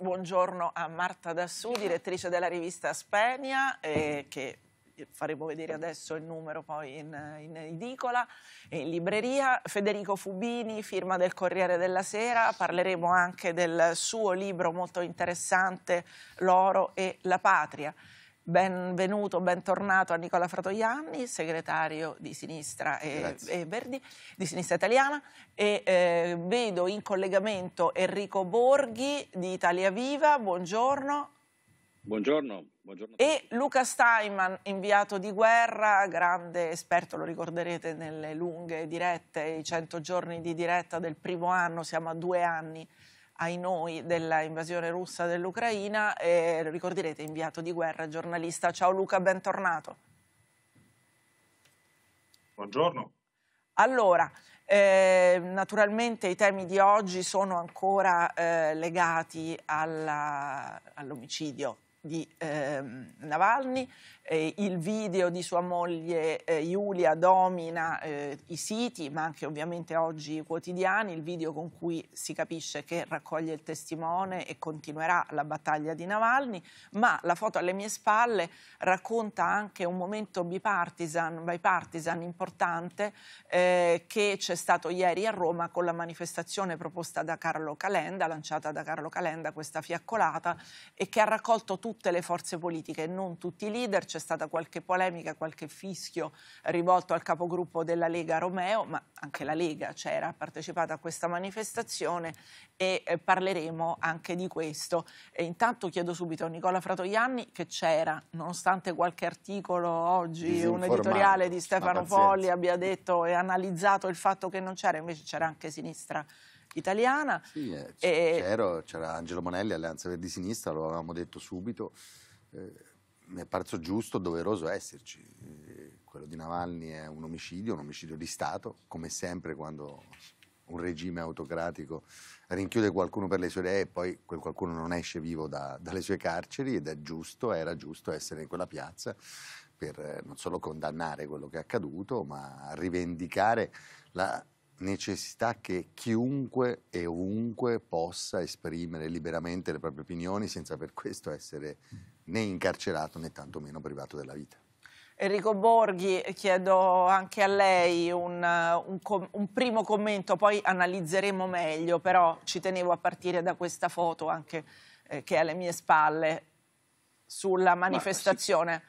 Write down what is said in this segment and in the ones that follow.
Buongiorno a Marta Dassù, direttrice della rivista Spenia, eh, che faremo vedere adesso il numero poi in, in edicola e in libreria. Federico Fubini, firma del Corriere della Sera, parleremo anche del suo libro molto interessante L'oro e la patria benvenuto, bentornato a Nicola Fratoianni, segretario di Sinistra e, e Verdi, di Sinistra Italiana e eh, vedo in collegamento Enrico Borghi di Italia Viva, buongiorno. Buongiorno, buongiorno. E Luca Steinman, inviato di guerra, grande esperto, lo ricorderete nelle lunghe dirette, i 100 giorni di diretta del primo anno, siamo a due anni ai noi della invasione russa dell'Ucraina e ricorderete inviato di guerra, giornalista. Ciao Luca, bentornato. Buongiorno. Allora, eh, naturalmente i temi di oggi sono ancora eh, legati all'omicidio all di eh, Navalny eh, il video di sua moglie eh, Giulia domina eh, i siti, ma anche ovviamente oggi i quotidiani, il video con cui si capisce che raccoglie il testimone e continuerà la battaglia di Navalny, ma la foto alle mie spalle racconta anche un momento bipartisan, bipartisan importante eh, che c'è stato ieri a Roma con la manifestazione proposta da Carlo Calenda, lanciata da Carlo Calenda, questa fiaccolata, e che ha raccolto tutte le forze politiche, non tutti i leader, c'è c'è stata qualche polemica, qualche fischio rivolto al capogruppo della Lega Romeo, ma anche la Lega c'era cioè, ha partecipato a questa manifestazione e eh, parleremo anche di questo. E intanto chiedo subito a Nicola Fratoianni che c'era, nonostante qualche articolo oggi, un editoriale di Stefano Folli abbia detto e analizzato il fatto che non c'era, invece c'era anche sinistra italiana. Sì, eh, c'ero, e... c'era Angelo Monelli, Alleanza Verdi Sinistra, lo avevamo detto subito. Eh, mi è parso giusto, doveroso esserci. Quello di Navalny è un omicidio, un omicidio di Stato, come sempre quando un regime autocratico rinchiude qualcuno per le sue idee e poi quel qualcuno non esce vivo da, dalle sue carceri ed è giusto, era giusto essere in quella piazza per eh, non solo condannare quello che è accaduto, ma rivendicare la necessità che chiunque e ovunque possa esprimere liberamente le proprie opinioni senza per questo essere né incarcerato né tantomeno privato della vita. Enrico Borghi, chiedo anche a lei un, un, un primo commento, poi analizzeremo meglio, però ci tenevo a partire da questa foto anche eh, che è alle mie spalle sulla manifestazione. Ma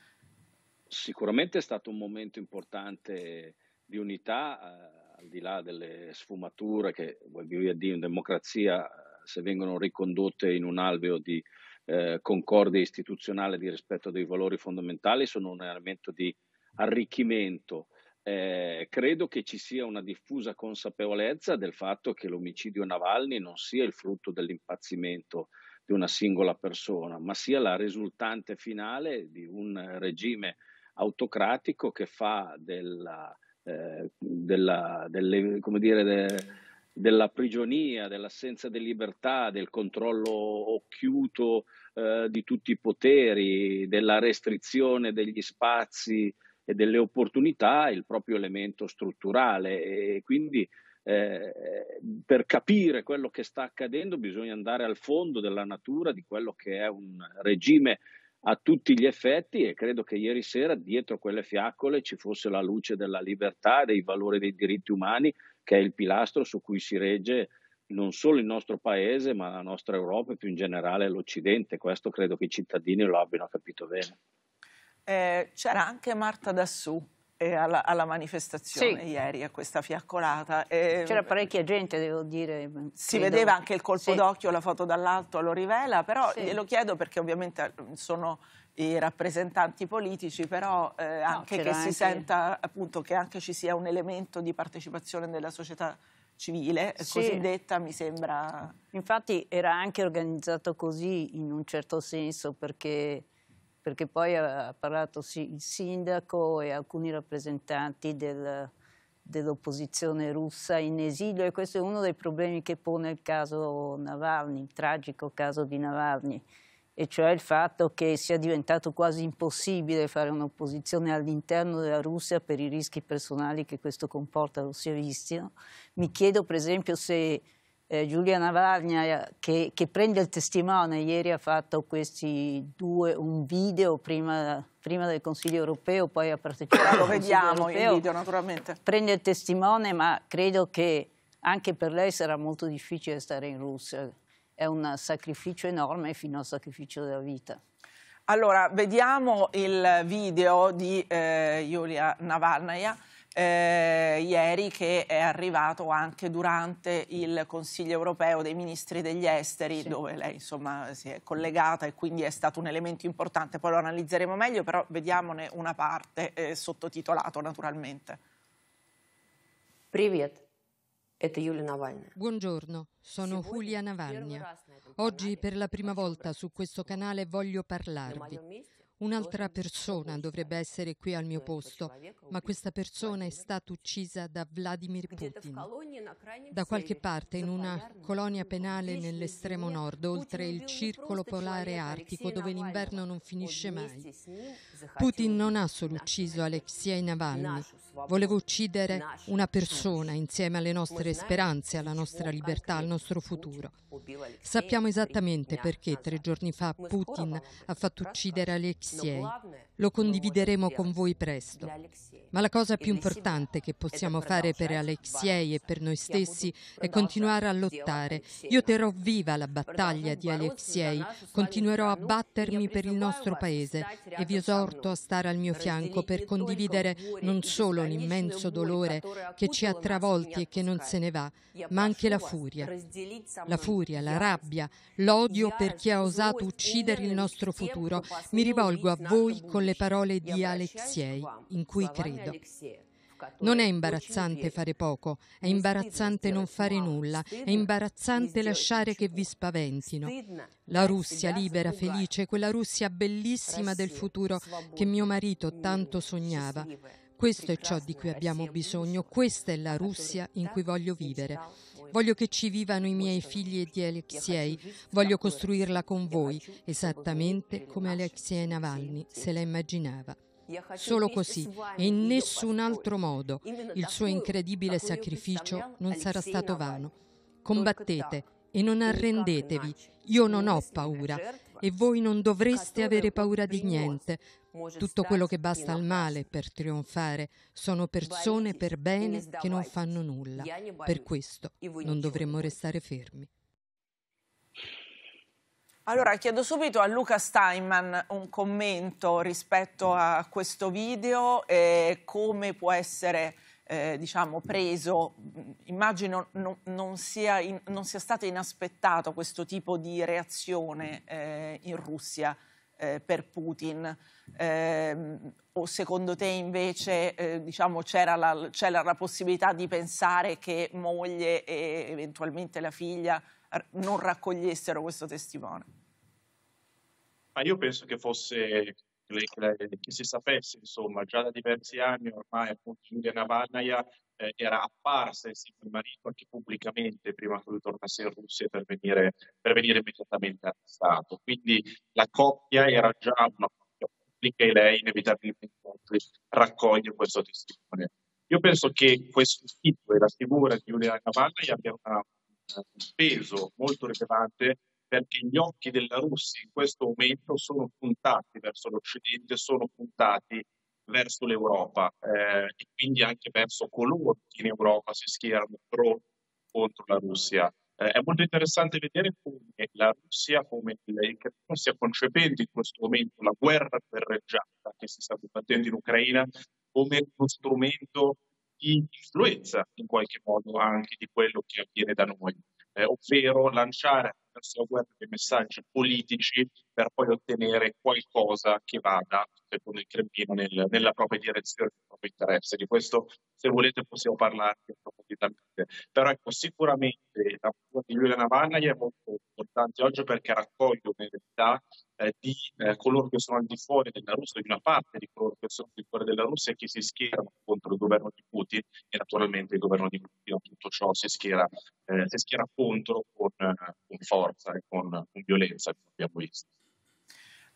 sic sicuramente è stato un momento importante di unità. Eh, al di là delle sfumature che, vuol dire, in democrazia, eh, se vengono ricondotte in un alveo di eh, concordia istituzionale di rispetto dei valori fondamentali, sono un elemento di arricchimento. Eh, credo che ci sia una diffusa consapevolezza del fatto che l'omicidio Navalny non sia il frutto dell'impazzimento di una singola persona, ma sia la risultante finale di un regime autocratico che fa della eh, della, delle, come dire, de, della prigionia, dell'assenza di libertà, del controllo occhiuto eh, di tutti i poteri, della restrizione degli spazi e delle opportunità, il proprio elemento strutturale. E quindi eh, per capire quello che sta accadendo bisogna andare al fondo della natura di quello che è un regime a tutti gli effetti e credo che ieri sera dietro quelle fiaccole ci fosse la luce della libertà, e dei valori dei diritti umani, che è il pilastro su cui si regge non solo il nostro paese, ma la nostra Europa e più in generale l'Occidente. Questo credo che i cittadini lo abbiano capito bene. Eh, c'era anche Marta Dassù alla, alla, manifestazione sì. ieri, a questa fiaccolata. E ehm, C'era parecchia gente, devo dire. Si credo. vedeva anche il colpo sì. d'occhio, la foto dall'alto lo rivela, però sì. glielo chiedo perché ovviamente mm, sono i rappresentanti politici, però eh, no, anche che anche... si senta appunto che anche ci sia un elemento di partecipazione della società civile sì. cosiddetta mi sembra... Infatti era anche organizzato così in un certo senso perché perché poi ha parlato il sindaco e alcuni rappresentanti del, dell'opposizione russa in esilio e questo è uno dei problemi che pone il caso Navalny, il tragico caso di Navalny, e cioè il fatto che sia diventato quasi impossibile fare un'opposizione all'interno della Russia per i rischi personali che questo comporta lo si è visto. Mi chiedo per esempio se eh, Giulia Navargna eh, che, che, prende il testimone, ieri ha fatto questi due, un video prima, prima del Consiglio europeo, poi ha partecipato Lo vediamo europeo, il video naturalmente. Prende il testimone ma credo che anche per lei sarà molto difficile stare in Russia, è un sacrificio enorme fino al sacrificio della vita. Allora, vediamo il video di eh, Giulia Navarnaia eh, ieri che è arrivato anche durante il Consiglio europeo dei ministri degli esteri sì. dove lei insomma si è collegata e quindi è stato un elemento importante, poi lo analizzeremo meglio, però vediamone una parte eh, sottotitolato naturalmente. Привет. Buongiorno, sono Giulia Navagna. Oggi per la prima volta su questo canale voglio parlarvi. Un'altra persona dovrebbe essere qui al mio posto, ma questa persona è stata uccisa da Vladimir Putin. Da qualche parte, in una colonia penale nell'estremo nord, oltre il circolo polare artico, dove l'inverno non finisce mai. Putin non ha solo ucciso Alexei Navalny, voleva uccidere una persona insieme alle nostre speranze, alla nostra libertà, al nostro futuro. Sappiamo esattamente perché tre giorni fa Putin ha fatto uccidere Alexei Alexei. Lo condivideremo con voi presto. Ma la cosa più importante che possiamo fare per Alexei e per noi stessi è continuare a lottare. Io terrò viva la battaglia di Alexei, continuerò a battermi per il nostro paese e vi esorto a stare al mio fianco per condividere non solo l'immenso dolore che ci ha travolti e che non se ne va, ma anche la furia. La furia, la rabbia, l'odio per chi ha osato uccidere il nostro futuro. Mi rivolgo rivolgo a voi con le parole di Alexei, in cui credo. Non è imbarazzante fare poco, è imbarazzante non fare nulla, è imbarazzante lasciare che vi spaventino. La Russia libera, felice, quella Russia bellissima del futuro che mio marito tanto mm, sognava. Questo è ciò di cui abbiamo bisogno, questa è la Russia in cui voglio vivere. Voglio che ci vivano i miei figli e di Alexei, voglio costruirla con voi, esattamente come Alexei Navalny se la immaginava. Solo così e in nessun altro modo il suo incredibile sacrificio non sarà stato vano. Combattete e non arrendetevi. Io non ho paura e voi non dovreste avere paura di niente tutto quello che basta al male per trionfare sono persone per bene che non fanno nulla. Per questo non dovremmo restare fermi. Allora chiedo subito a Luca Steinman un commento rispetto a questo video e come può essere eh, diciamo, preso. Immagino no, non, sia in, non, sia stato inaspettato questo tipo di reazione eh, in Russia eh, per Putin? Eh, o secondo te invece eh, diciamo, c'era, la, c'era la possibilità di pensare che moglie e eventualmente la figlia non raccogliessero questo testimone? Ma io penso che fosse che, si sapesse, insomma, già da diversi anni ormai appunto Giulia Navarnaia eh, era apparsa insieme al marito anche pubblicamente prima che lui tornasse in Russia per venire, per venire immediatamente arrestato. Quindi la coppia era già una coppia pubblica e lei inevitabilmente raccoglie questo testimone. Io penso che questo tipo e la figura di Giulia Cavalla abbia una, un peso molto rilevante perché gli occhi della Russia in questo momento sono puntati verso l'Occidente, sono puntati verso l'Europa eh, e quindi anche verso coloro che in Europa si schierano pro contro la Russia. Eh, è molto interessante vedere come la Russia, come l'Ucraina stia concependo in questo momento la guerra guerreggiata che si sta combattendo in Ucraina come uno strumento di influenza in qualche modo anche di quello che avviene da noi, eh, ovvero lanciare verso la guerra dei messaggi politici per poi ottenere qualcosa che vada, secondo il Cremlino, nel, nella propria direzione, nel proprio interesse. Di questo, se volete, possiamo parlarne approfonditamente. Però ecco, sicuramente la figura di Giulia Navanaglia è molto importante oggi perché raccoglie un'eredità eh, di eh, coloro che sono al di fuori della Russia, di una parte di coloro che sono al di fuori della Russia e che si schierano contro il governo di Putin e naturalmente il governo di Putin a tutto ciò si schiera, eh, si schiera contro con, eh, con forza forza e con, con violenza che abbiamo visto.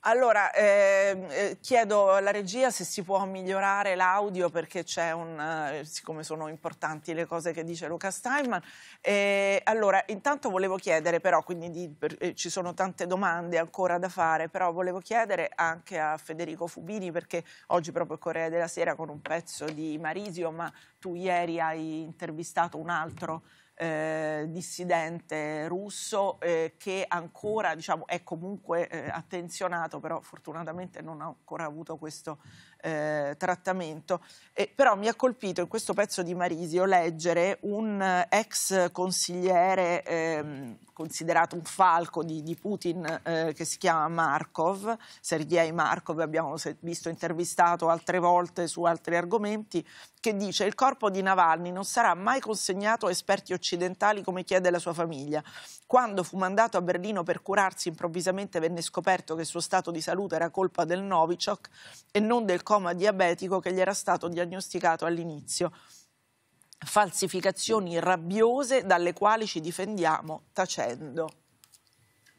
Allora, ehm, eh, chiedo alla regia se si può migliorare l'audio perché c'è un, eh, siccome sono importanti le cose che dice Luca Steinman. Eh, allora, intanto volevo chiedere però, quindi di, per, eh, ci sono tante domande ancora da fare, però volevo chiedere anche a Federico Fubini perché oggi proprio Correa della Sera con un pezzo di Marisio, ma tu ieri hai intervistato un altro eh, dissidente russo eh, che ancora diciamo, è comunque eh, attenzionato, però fortunatamente non ha ancora avuto questo eh, trattamento. Eh, però mi ha colpito in questo pezzo di Marisio leggere un ex consigliere ehm, considerato un falco di, di Putin eh, che si chiama Markov, Sergei Markov, abbiamo visto intervistato altre volte su altri argomenti, che dice il corpo di Navalny non sarà mai consegnato a esperti occidentali come chiede la sua famiglia. Quando fu mandato a Berlino per curarsi improvvisamente venne scoperto che il suo stato di salute era colpa del Novichok e non del corpo coma diabetico che gli era stato diagnosticato all'inizio. Falsificazioni rabbiose dalle quali ci difendiamo tacendo.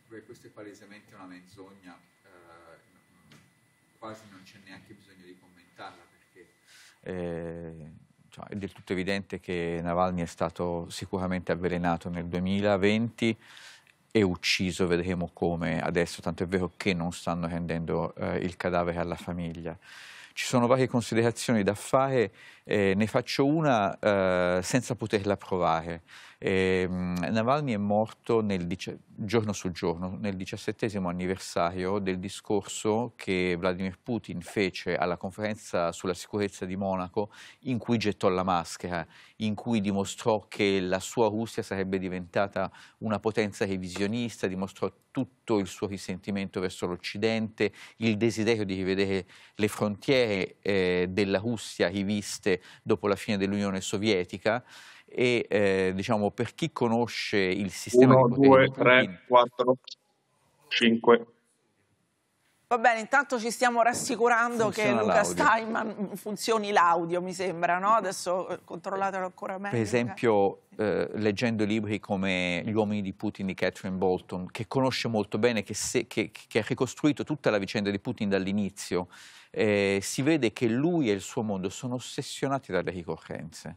Beh, questo è palesemente una menzogna, eh, quasi non c'è neanche bisogno di commentarla perché... Eh... Cioè, è del tutto evidente che Navalny è stato sicuramente avvelenato nel 2020 e ucciso, vedremo come adesso, tanto è vero che non stanno rendendo eh, il cadavere alla famiglia ci sono varie considerazioni da fare eh, ne faccio una eh, senza poterla provare. Eh, Navalny è morto nel, giorno su giorno, nel diciassettesimo anniversario del discorso che Vladimir Putin fece alla conferenza sulla sicurezza di Monaco, in cui gettò la maschera, in cui dimostrò che la sua Russia sarebbe diventata una potenza revisionista, dimostrò tutto il suo risentimento verso l'Occidente, il desiderio di rivedere le frontiere eh, della Russia riviste dopo la fine dell'Unione Sovietica e eh, diciamo, per chi conosce il sistema... 1, 2, 3, 4, 5, Va bene, intanto ci stiamo rassicurando Funziona che Luca Steinman funzioni l'audio, mi sembra, no? Adesso eh, controllatelo ancora meglio. Per esempio, eh, leggendo libri come Gli uomini di Putin di Catherine Bolton, che conosce molto bene, che, se, che, che ha ricostruito tutta la vicenda di Putin dall'inizio, eh, si vede che lui e il suo mondo sono ossessionati dalle ricorrenze.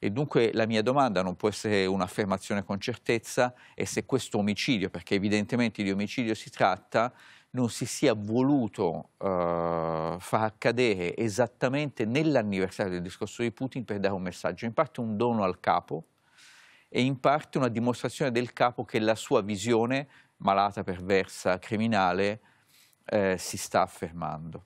E dunque la mia domanda non può essere un'affermazione con certezza, è se questo omicidio, perché evidentemente di omicidio si tratta, non si sia voluto uh, far accadere esattamente nell'anniversario del discorso di Putin per dare un messaggio, in parte un dono al capo e in parte una dimostrazione del capo che la sua visione malata, perversa, criminale eh, si sta affermando.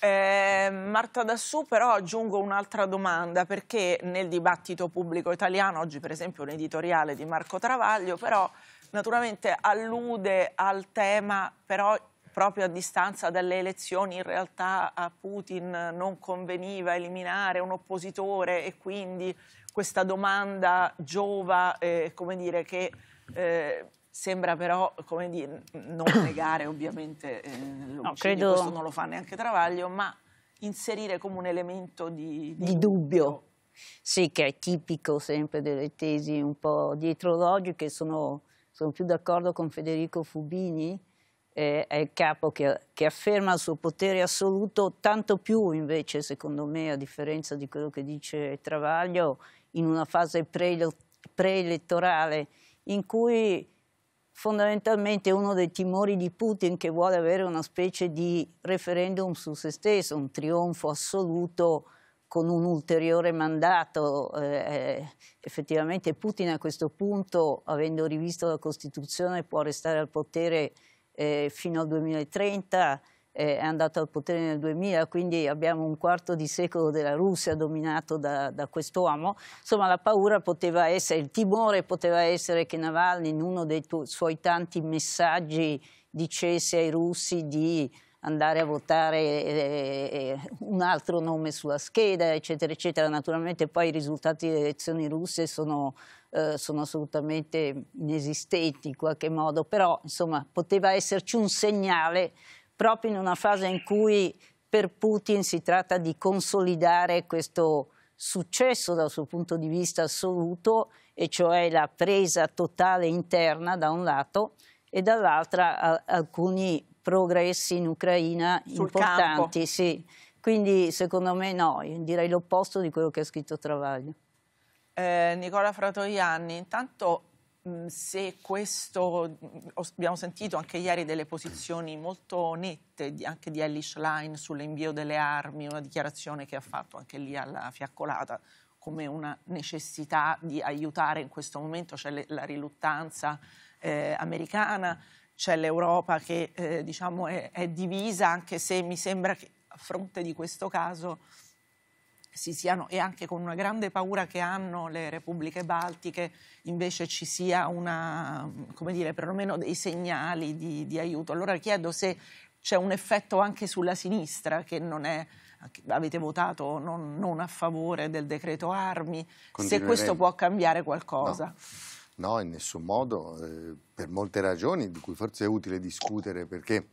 Eh, Marta Dassù però aggiungo un'altra domanda perché nel dibattito pubblico italiano oggi per esempio un editoriale di Marco Travaglio però naturalmente allude al tema, però proprio a distanza dalle elezioni in realtà a Putin non conveniva eliminare un oppositore e quindi questa domanda giova, eh, come dire, che eh, sembra però, come dire, non negare ovviamente eh, no, credo... questo non lo fa neanche Travaglio, ma inserire come un elemento di, di... di dubbio. Sì, che è tipico sempre delle tesi un po' dietrologiche, sono sono più d'accordo con Federico Fubini, eh, è il capo che, che, afferma il suo potere assoluto, tanto più invece, secondo me, a differenza di quello che dice Travaglio, in una fase preelettorale in cui fondamentalmente uno dei timori di Putin che vuole avere una specie di referendum su se stesso, un trionfo assoluto con un ulteriore mandato. Eh, effettivamente Putin a questo punto, avendo rivisto la Costituzione, può restare al potere eh, fino al 2030, eh, è andato al potere nel 2000, quindi abbiamo un quarto di secolo della Russia dominato da, da quest'uomo. Insomma, la paura poteva essere, il timore poteva essere che Navalny in uno dei suoi tanti messaggi dicesse ai russi di andare a votare eh, eh, un altro nome sulla scheda, eccetera, eccetera. Naturalmente poi i risultati delle elezioni russe sono, eh, sono assolutamente inesistenti in qualche modo, però insomma poteva esserci un segnale proprio in una fase in cui per Putin si tratta di consolidare questo successo dal suo punto di vista assoluto, e cioè la presa totale interna da un lato e dall'altra alcuni progressi in Ucraina Sul importanti, campo. sì. Quindi secondo me no, direi l'opposto di quello che ha scritto Travaglio. Eh, Nicola Fratoianni, intanto se questo, abbiamo sentito anche ieri delle posizioni molto nette anche di Elish Line sull'invio delle armi, una dichiarazione che ha fatto anche lì alla fiaccolata come una necessità di aiutare in questo momento, c'è cioè la riluttanza eh, americana c'è l'Europa che eh, diciamo è, è, divisa, anche se mi sembra che a fronte di questo caso si siano, e anche con una grande paura che hanno le repubbliche baltiche, invece ci sia una, come dire, perlomeno dei segnali di, di aiuto. Allora chiedo se c'è un effetto anche sulla sinistra che non è avete votato non, non, a favore del decreto armi, se questo può cambiare qualcosa. No. No, in nessun modo, eh, per molte ragioni di cui forse è utile discutere perché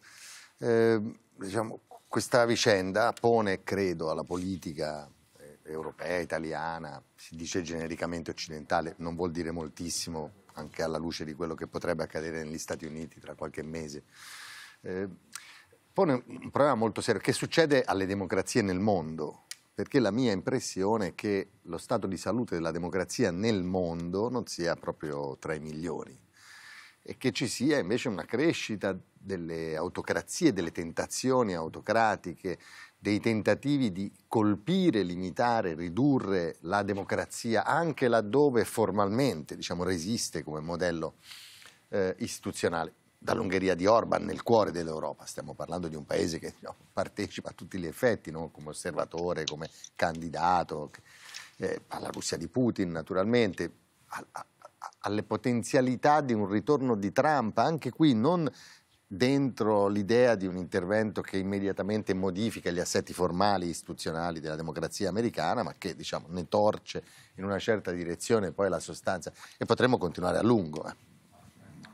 eh, diciamo, questa vicenda pone, credo, alla politica eh, europea, italiana, si dice genericamente occidentale, non vuol dire moltissimo anche alla luce di quello che potrebbe accadere negli Stati Uniti tra qualche mese. Eh, pone un problema molto serio che succede alle democrazie nel mondo, perché la mia impressione è che lo stato di salute della democrazia nel mondo non sia proprio tra i migliori e che ci sia invece una crescita delle autocrazie, delle tentazioni autocratiche, dei tentativi di colpire, limitare, ridurre la democrazia anche laddove formalmente diciamo, resiste come modello eh, istituzionale dall'Ungheria di Orban nel cuore dell'Europa. Stiamo parlando di un paese che no, partecipa a tutti gli effetti, no? come osservatore, come candidato, eh, alla Russia di Putin naturalmente, a, a, alle potenzialità di un ritorno di Trump, anche qui non dentro l'idea di un intervento che immediatamente modifica gli assetti formali istituzionali della democrazia americana, ma che diciamo, ne torce in una certa direzione poi la sostanza e potremmo continuare a lungo. Eh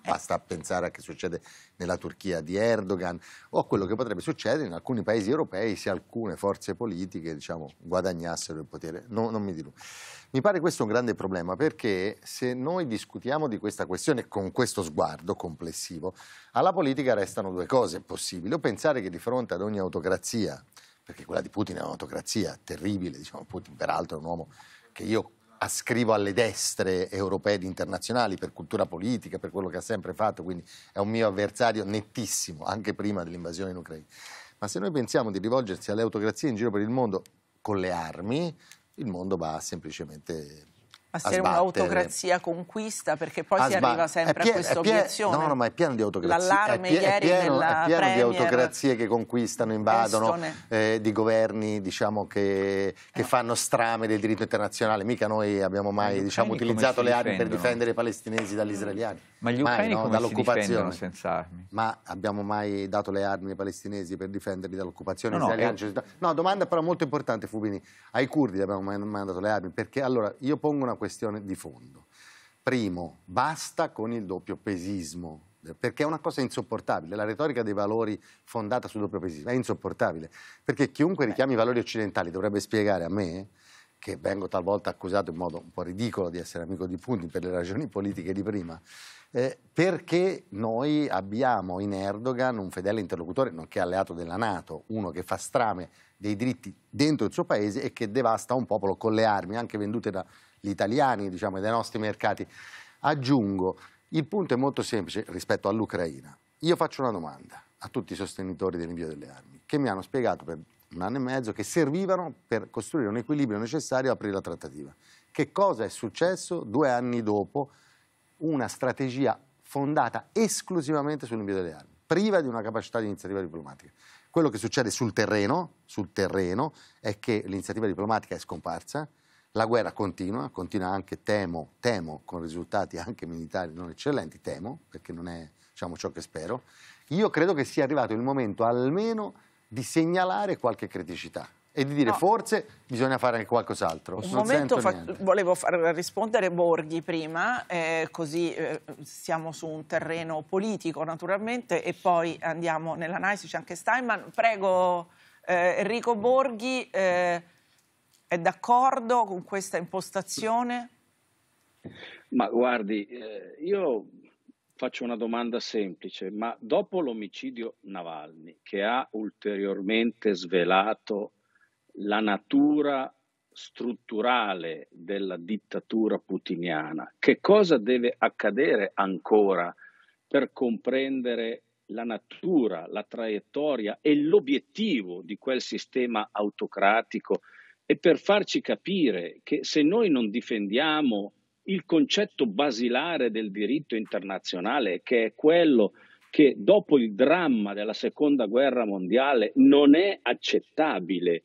basta pensare a che succede nella Turchia di Erdogan o a quello che potrebbe succedere in alcuni paesi europei se alcune forze politiche diciamo, guadagnassero il potere. No, non mi diluvo. Mi pare questo un grande problema perché se noi discutiamo di questa questione con questo sguardo complessivo, alla politica restano due cose possibili. O pensare che di fronte ad ogni autocrazia, perché quella di Putin è un'autocrazia terribile, diciamo, Putin peraltro è un uomo che io ascrivo alle destre europee ed internazionali per cultura politica, per quello che ha sempre fatto, quindi è un mio avversario nettissimo, anche prima dell'invasione in Ucraina. Ma se noi pensiamo di rivolgersi alle autocrazie in giro per il mondo con le armi, il mondo va semplicemente ma se un'autocrazia conquista, perché poi si arriva sempre a questa obiezione. No, no, ma è pieno di autocrazie. L'allarme è pieno, è pieno di autocrazie che conquistano, invadono, eh, di governi diciamo, che, che no. Eh. fanno strame del diritto internazionale. Mica noi abbiamo mai diciamo, utilizzato le armi per difendere i palestinesi dagli mm. israeliani. Ma gli ucraini mai, no? dall'occupazione. senza armi? Ma abbiamo mai dato le armi ai palestinesi per difenderli dall'occupazione no, israeliana? No, no, domanda però molto importante, Fubini. Ai curdi abbiamo mai mandato le armi? Perché allora, io pongo una questione questione di fondo. Primo, basta con il doppio pesismo perché è una cosa insopportabile, la retorica dei valori fondata sul doppio pesismo è insopportabile, perché chiunque eh. richiami i valori occidentali dovrebbe spiegare a me che vengo talvolta accusato in modo un po' ridicolo di essere amico di Putin per le ragioni politiche di prima, eh, perché noi abbiamo in Erdogan un fedele interlocutore, nonché alleato della Nato, uno che fa strame dei diritti dentro il suo paese e che devasta un popolo con le armi, anche vendute da gli italiani diciamo, e dai nostri mercati. Aggiungo, il punto è molto semplice rispetto all'Ucraina. Io faccio una domanda a tutti i sostenitori dell'invio delle armi, che mi hanno spiegato per un anno e mezzo che servivano per costruire un equilibrio necessario e aprire la trattativa. Che cosa è successo due anni dopo una strategia fondata esclusivamente sull'invio delle armi, priva di una capacità di iniziativa diplomatica? Quello che succede sul terreno, sul terreno è che l'iniziativa diplomatica è scomparsa, la guerra continua, continua anche, temo, temo, con risultati anche militari non eccellenti, temo, perché non è diciamo, ciò che spero. Io credo che sia arrivato il momento almeno di segnalare qualche criticità e di dire no. forse bisogna fare qualcos'altro. Un non momento fa volevo far rispondere Borghi prima, eh, così eh, siamo su un terreno politico naturalmente e poi andiamo nell'analisi, c'è anche Steinman. Prego eh, Enrico Borghi eh, è d'accordo con questa impostazione? Ma guardi, eh, io faccio una domanda semplice, ma dopo l'omicidio Navalny, che ha ulteriormente svelato la natura strutturale della dittatura putiniana, che cosa deve accadere ancora per comprendere la natura, la traiettoria e l'obiettivo di quel sistema autocratico e per farci capire che se noi non difendiamo il concetto basilare del diritto internazionale, che è quello che dopo il dramma della seconda guerra mondiale non è accettabile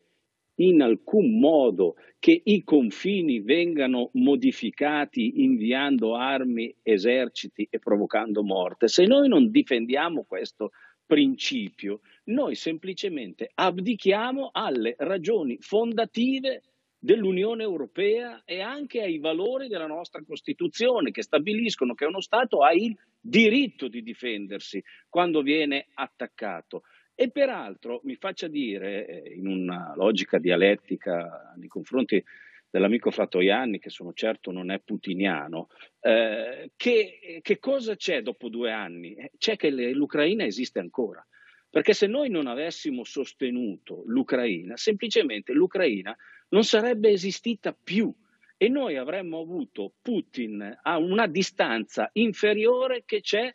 in alcun modo che i confini vengano modificati inviando armi, eserciti e provocando morte. Se noi non difendiamo questo principio, noi semplicemente abdichiamo alle ragioni fondative dell'Unione Europea e anche ai valori della nostra Costituzione che stabiliscono che uno Stato ha il diritto di difendersi quando viene attaccato. E peraltro mi faccia dire, eh, in una logica dialettica nei confronti dell'amico Fratoianni, che sono certo non è putiniano, eh, che, che cosa c'è dopo due anni? Eh, c'è che l'Ucraina esiste ancora. Perché se noi non avessimo sostenuto l'Ucraina, semplicemente l'Ucraina non sarebbe esistita più e noi avremmo avuto Putin a una distanza inferiore che c'è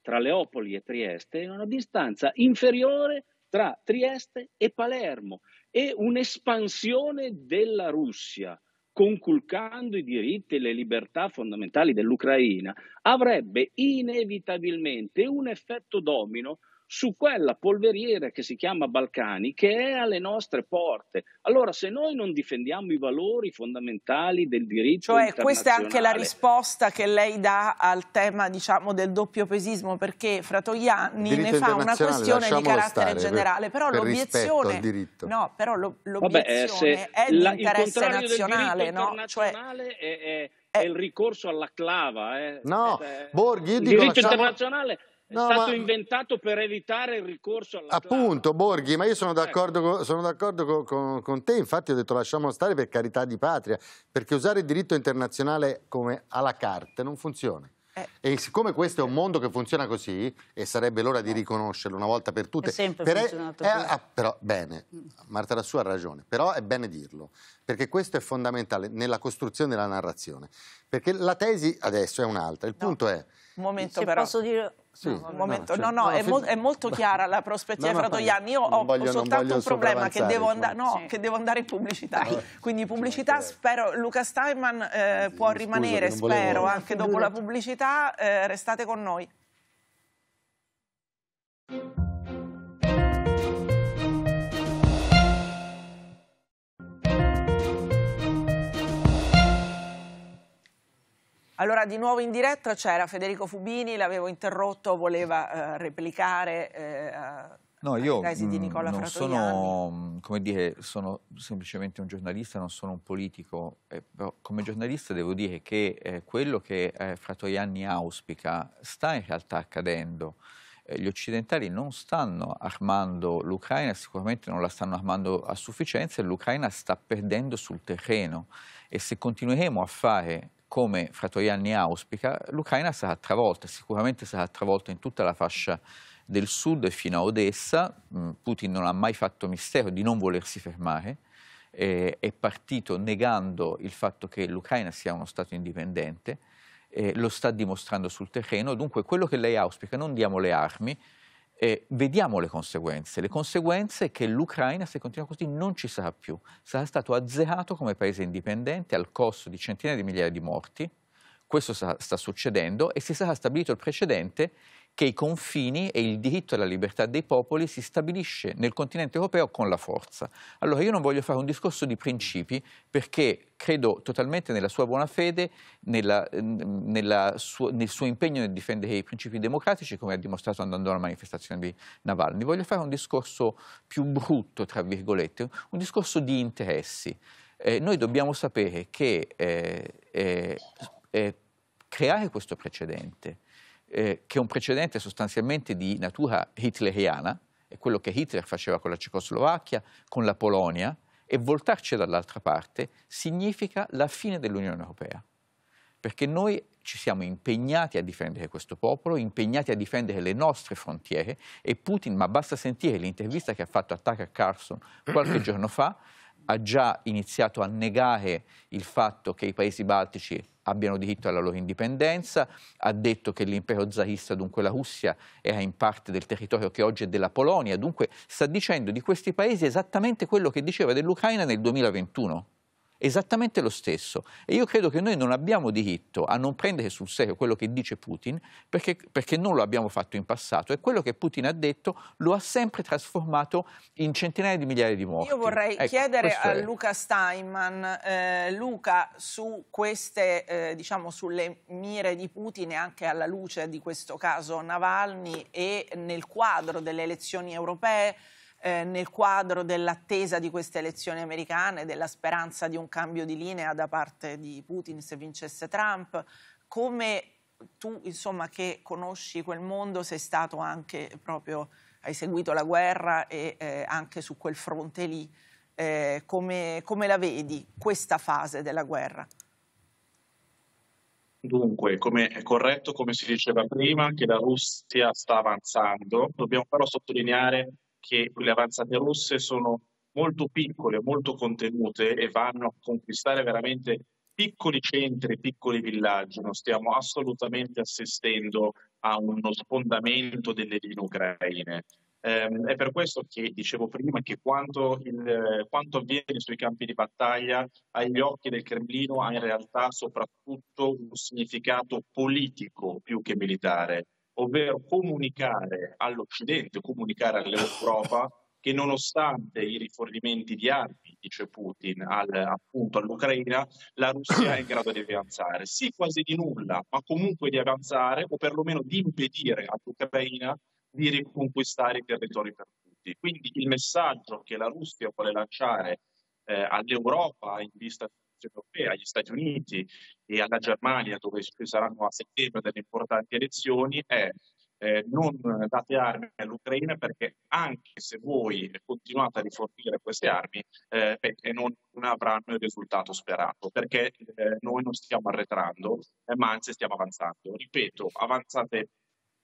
tra Leopoli e Trieste, e una distanza inferiore tra Trieste e Palermo e un'espansione della Russia conculcando i diritti e le libertà fondamentali dell'Ucraina avrebbe inevitabilmente un effetto domino su quella polveriera che si chiama Balcani, che è alle nostre porte. Allora, se noi non difendiamo i valori fondamentali del diritto cioè, questa è anche la risposta che lei dà al tema, diciamo, del doppio pesismo, perché Fratoianni ne fa una questione di carattere stare, generale, per, però per l'obiezione... No, però eh, l'obiezione è l'interesse nazionale, no? Cioè, è, è, eh, è, il ricorso alla clava. Eh. No, eh, Borghi, io dico... Il diritto lasciamo... internazionale No, è stato ma... inventato per evitare il ricorso alla Appunto, clava. Borghi, ma io sono ecco. d'accordo, con, con, con, te, infatti ho detto lasciamo stare per carità di patria, perché usare il diritto internazionale come alla carte non funziona. Eh. E siccome questo è un mondo che funziona così, e sarebbe l'ora di eh. riconoscerlo una volta per tutte... È sempre per funzionato è, eh, è, ah, però, bene, Marta Lassù ha ragione, però è bene dirlo, perché questo è fondamentale nella costruzione della narrazione. Perché la tesi adesso è un'altra, il no. punto è... Un momento Se però... Posso dire sì, no, un momento. No, cioè, no, no è, mo- è, molto chiara la prospettiva fra due anni. Io ho, voglio, soltanto un problema che devo, and- sì. che devo, andare in pubblicità. Allora, Quindi pubblicità spero, Luca Steinman eh, può Scusa, rimanere, spero, anche dopo la pubblicità. Eh, restate con noi. Allora, di nuovo in diretta c'era Federico Fubini, l'avevo interrotto, voleva eh, replicare eh, no, io, di mm, Nicola non sono, mm, come dire, sono semplicemente un giornalista, non sono un politico. Eh, però come giornalista devo dire che eh, quello che eh, Fratoianni auspica sta in realtà accadendo eh, gli occidentali non stanno armando l'Ucraina, sicuramente non la stanno armando a sufficienza e l'Ucraina sta perdendo sul terreno e se continueremo a fare come fra tuoi anni auspica, l'Ucraina sarà travolta, sicuramente sarà travolta in tutta la fascia del sud fino a Odessa. Mm, Putin non ha mai fatto mistero di non volersi fermare, è partito negando il fatto che l'Ucraina sia uno Stato indipendente, lo sta dimostrando sul terreno, dunque quello che lei auspica, non diamo le armi, eh, vediamo le conseguenze. Le conseguenze è che l'Ucraina, se continua così, non ci sarà più. Sarà stato azzerato come paese indipendente al costo di centinaia di migliaia di morti. Questo sta, sta succedendo e si sarà stabilito il precedente che i confini e il diritto alla libertà dei popoli si stabilisce nel continente europeo con la forza. Allora io non voglio fare un discorso di principi perché credo totalmente nella sua buona fede, nella, nella suo, nel suo impegno nel difendere i principi democratici, come ha dimostrato andando alla manifestazione di Navalny. Voglio fare un discorso più brutto, tra virgolette, un discorso di interessi. Eh, noi dobbiamo sapere che eh, eh, eh creare questo precedente eh, che è un precedente sostanzialmente di natura hitleriana, è quello che Hitler faceva con la Cecoslovacchia, con la Polonia, e voltarci dall'altra parte significa la fine dell'Unione Europea, perché noi ci siamo impegnati a difendere questo popolo, impegnati a difendere le nostre frontiere e Putin, ma basta sentire l'intervista che ha fatto a Tucker Carlson qualche giorno fa, ha già iniziato a negare il fatto che i paesi baltici abbiano diritto alla loro indipendenza, ha detto che l'impero zarista, dunque la Russia, era in parte del territorio che oggi è della Polonia, dunque sta dicendo di questi paesi esattamente quello che diceva dell'Ucraina nel 2021. Esattamente lo stesso. E io credo che noi non abbiamo diritto a non prendere sul serio quello che dice Putin, perché, perché, non lo abbiamo fatto in passato e quello che Putin ha detto lo ha sempre trasformato in centinaia di migliaia di morti. Io vorrei ecco, chiedere a è. Luca Steinman, eh, Luca, su queste, eh, diciamo, sulle mire di Putin e anche alla luce di questo caso Navalny e nel quadro delle elezioni europee, eh, nel quadro dell'attesa di queste elezioni americane, della speranza di un cambio di linea da parte di Putin se vincesse Trump, come tu insomma che conosci quel mondo sei stato anche proprio, hai seguito la guerra e eh, anche su quel fronte lì, eh, come, come la vedi questa fase della guerra? Dunque, come è corretto, come si diceva prima, che la Russia sta avanzando, dobbiamo però sottolineare che le avanzate russe sono molto piccole, molto contenute e vanno a conquistare veramente piccoli centri, piccoli villaggi. Non stiamo assolutamente assistendo a uno sfondamento delle linee ucraine. Ehm, è per questo che dicevo prima che quanto, il, quanto avviene sui campi di battaglia agli occhi del Cremlino ha in realtà soprattutto un significato politico più che militare ovvero comunicare all'Occidente, comunicare all'Europa che nonostante i rifornimenti di armi, dice Putin, al, appunto all'Ucraina, la Russia è in grado di avanzare. Sì, quasi di nulla, ma comunque di avanzare o perlomeno di impedire all'Ucraina di riconquistare i territori perduti. Quindi il messaggio che la Russia vuole lanciare eh, all'Europa in vista europea, agli Stati Uniti e alla Germania, dove ci saranno a settembre delle importanti elezioni, è eh, non date armi all'Ucraina perché anche se voi continuate a rifornire queste armi eh, beh, non, non, avranno il risultato sperato perché eh, noi non stiamo arretrando eh, ma anzi stiamo avanzando. Ripeto, avanzate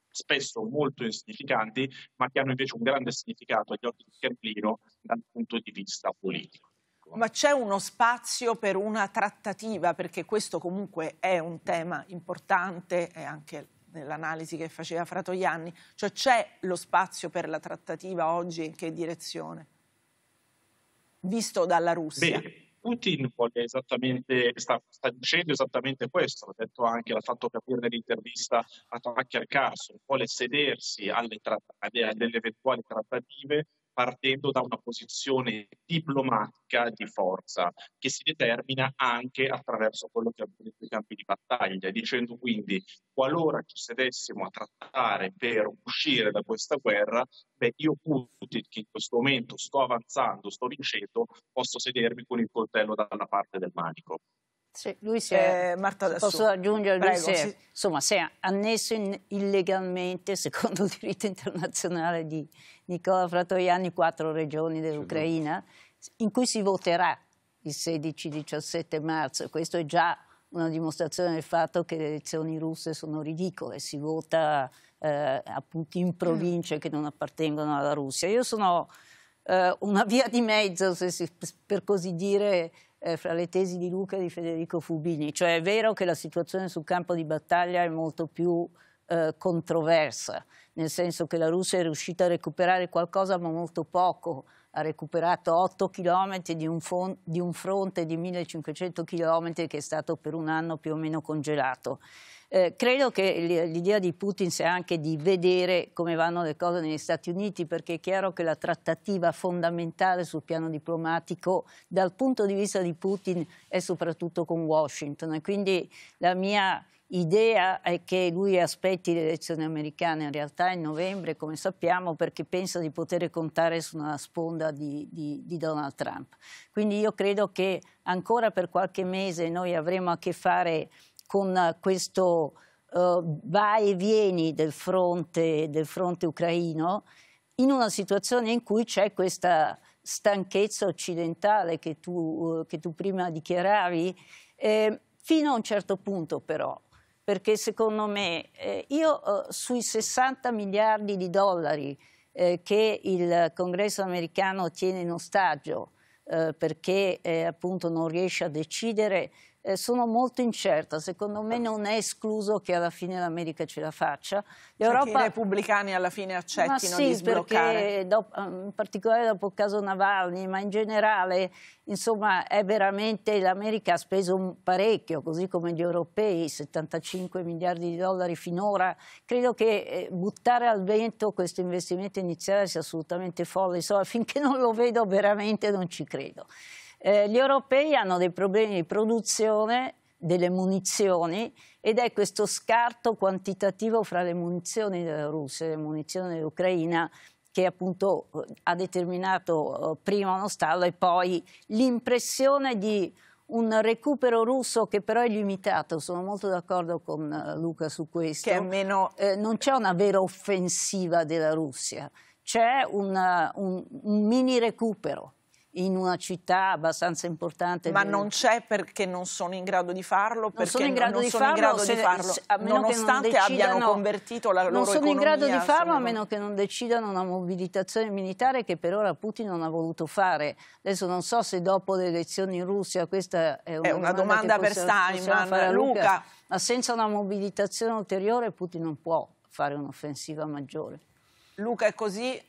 spesso molto insignificanti ma che hanno invece un grande significato agli occhi di Kerlino dal punto di vista politico. Ma c'è uno spazio per una trattativa, perché questo comunque è un tema importante e anche nell'analisi che faceva Fratoianni, cioè c'è lo spazio per la trattativa oggi in che direzione? Visto dalla Russia. Beh, Putin vuole sta, sta, dicendo esattamente questo, l'ha detto anche, l'ha fatto capire nell'intervista a Tacchi al caso, vuole sedersi alle, tratt- alle, alle eventuali trattative partendo da una posizione diplomatica di forza che si determina anche attraverso quello che abbiamo detto i campi di battaglia, dicendo quindi qualora ci sedessimo a trattare per uscire da questa guerra, beh io Putin che in questo momento sto avanzando, sto vincendo, posso sedermi con il coltello dalla parte del manico. Sì, lui si è, eh, Marta, posso aggiungere, Prego, si è, sì. insomma, si è annesso in, illegalmente, secondo il diritto internazionale, di, Nicola Fratoiani, quattro regioni dell'Ucraina, esatto. in cui si voterà il 16-17 marzo. Questo è già una dimostrazione del fatto che le elezioni russe sono ridicole, si vota eh, appunto in province che non appartengono alla Russia. Io sono eh, una via di mezzo, si, per così dire, eh, fra le tesi di Luca e di Federico Fubini. Cioè è vero che la situazione sul campo di battaglia è molto più eh, controversa, nel senso che la Russia è riuscita a recuperare qualcosa ma molto poco, ha recuperato 8 km di un, di un fronte di 1500 km che è stato per un anno più o meno congelato. Eh, credo che l'idea di Putin sia anche di vedere come vanno le cose negli Stati Uniti, perché è chiaro che la trattativa fondamentale sul piano diplomatico dal punto di vista di Putin è soprattutto con Washington e quindi la mia idea è che lui aspetti le elezioni americane, in realtà in novembre, come sappiamo, perché pensa di poter contare su una sponda di, di, di Donald Trump. Quindi io credo che ancora per qualche mese noi avremo a che fare con questo uh, vai e vieni del fronte, del fronte ucraino, in una situazione in cui c'è questa stanchezza occidentale che tu, eh, che tu prima dichiaravi, eh, fino a un certo punto però perché secondo me eh, io eh, sui 60 miliardi di dollari eh, che il congresso americano tiene in ostaggio eh, perché eh, appunto non riesce a decidere eh, sono molto incerta. Secondo me certo. non è escluso che alla fine l'America ce la faccia. Cioè L'Europa... Cioè che i repubblicani alla fine accettino sì, di sbloccare. Perché dopo, ehm, in particolare dopo il caso Navalny, ma in generale, insomma, è veramente l'America ha speso parecchio, così come gli europei, 75 miliardi di dollari finora. Credo che eh, buttare al vento questo investimento iniziale sia assolutamente folle. Insomma, finché non lo vedo veramente non ci credo. Eh, gli europei hanno dei problemi di produzione delle munizioni ed è questo scarto quantitativo fra le munizioni della Russia e le munizioni dell'Ucraina che appunto eh, ha determinato eh, prima uno stallo e poi l'impressione di un recupero russo che però è limitato, sono molto d'accordo con eh, Luca su questo, che meno... eh, non c'è una vera offensiva della Russia, c'è un, un mini recupero in una città abbastanza importante. Ma non c'è perché non sono in grado di farlo? Non sono in grado, non, non di, sono farlo, in grado se, di farlo, se, nonostante non abbiano convertito la loro economia. Non sono in grado di farlo a meno che non decidano una mobilitazione militare che per ora Putin non ha voluto fare. Adesso non so se dopo le elezioni in Russia, questa è una, è una domanda, domanda per Steinman, Luca. Luca. Ma senza una mobilitazione ulteriore Putin non può fare un'offensiva maggiore. Luca, è così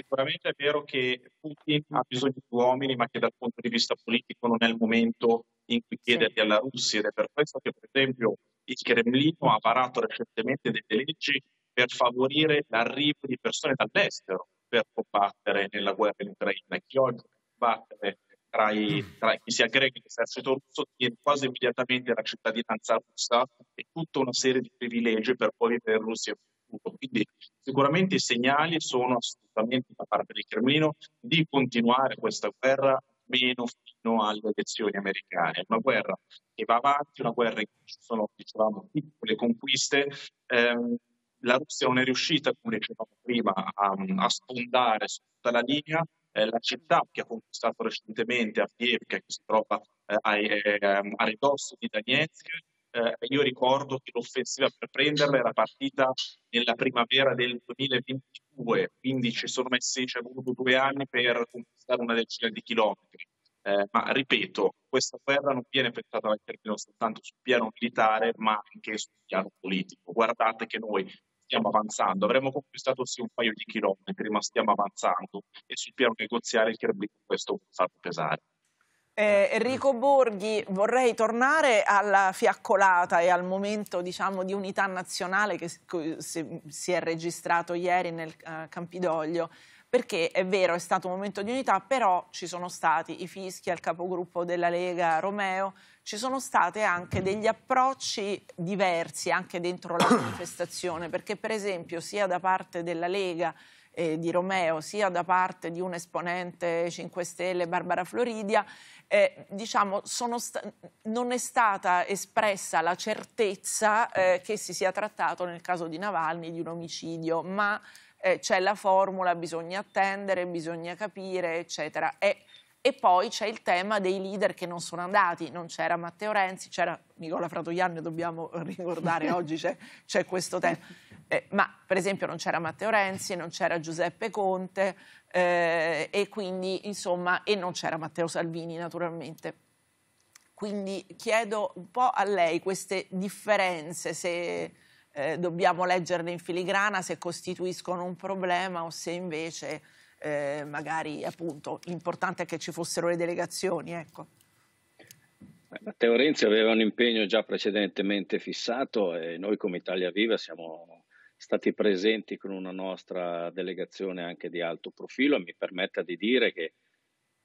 Sicuramente è vero che Putin ha bisogno di uomini, ma che dal punto di vista politico non è il momento in cui chiederli sì. alla Russia ed è per questo che per esempio il Cremlino ha varato recentemente delle leggi per favorire l'arrivo di persone dall'estero per combattere nella guerra in Ucraina. Chi oggi combattere tra, i, tra chi si aggrega all'esercito russo tiene quasi immediatamente la cittadinanza russa e tutta una serie di privilegi per poi vivere in Russia tutto. Quindi sicuramente i segnali sono assolutamente da parte del Cremlino di continuare questa guerra meno fino alle elezioni americane. È una guerra che va avanti, una guerra in cui ci sono, dicevamo, piccole conquiste. Eh, la Russia non è riuscita, come dicevamo prima, a, a sfondare tutta la linea. Eh, la città che ha conquistato recentemente Avdiivka, che si trova eh, a, ehm, a, ridosso di Donetsk, eh, io ricordo che l'offensiva per prenderla era partita nella primavera del 2022, quindi ci sono messi, ci è voluto due anni per conquistare una decina di chilometri. Eh, ma ripeto, questa guerra non viene pensata dal termine soltanto sul piano militare, ma anche sul piano politico. Guardate che noi stiamo avanzando, avremmo conquistato sì un paio di chilometri, ma stiamo avanzando e sul piano negoziale il Cremlino questo può farlo pesare. Eh, Enrico Borghi, vorrei tornare alla fiaccolata e al momento diciamo, di unità nazionale che si è registrato ieri nel uh, Campidoglio, perché è vero è stato un momento di unità, però ci sono stati i fischi al capogruppo della Lega Romeo, ci sono stati anche degli approcci diversi anche dentro la manifestazione, perché per esempio sia da parte della Lega eh, di Romeo sia da parte di un esponente 5 Stelle, Barbara Floridia, eh, diciamo, non è stata espressa la certezza eh, che si sia trattato nel caso di Navalny di un omicidio, ma eh, c'è la formula, bisogna attendere, bisogna capire, eccetera. E, e poi c'è il tema dei leader che non sono andati, non c'era Matteo Renzi, c'era Nicola Fratoianni, dobbiamo ricordare oggi c'è, questo tema. Eh, ma per esempio non c'era Matteo Renzi, non c'era Giuseppe Conte eh, e quindi insomma, e non c'era Matteo Salvini naturalmente. Quindi chiedo un po' a lei queste differenze, se eh, dobbiamo leggerle in filigrana, se costituiscono un problema o se invece eh, magari appunto importante è che ci fossero le delegazioni. Ecco. Matteo Renzi aveva un impegno già precedentemente fissato e noi come Italia Viva siamo stati presenti con una nostra delegazione anche di alto profilo e mi permetta di dire che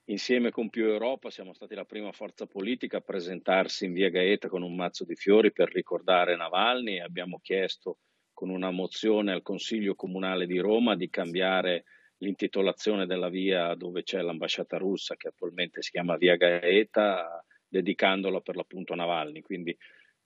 insieme con Più Europa siamo stati la prima forza politica a presentarsi in via Gaeta con un mazzo di fiori per ricordare Navalny e abbiamo chiesto con una mozione al Consiglio Comunale di Roma di cambiare l'intitolazione della via dove c'è l'ambasciata russa, che attualmente si chiama Via Gaeta, dedicandola per l'appunto a Navalny. Quindi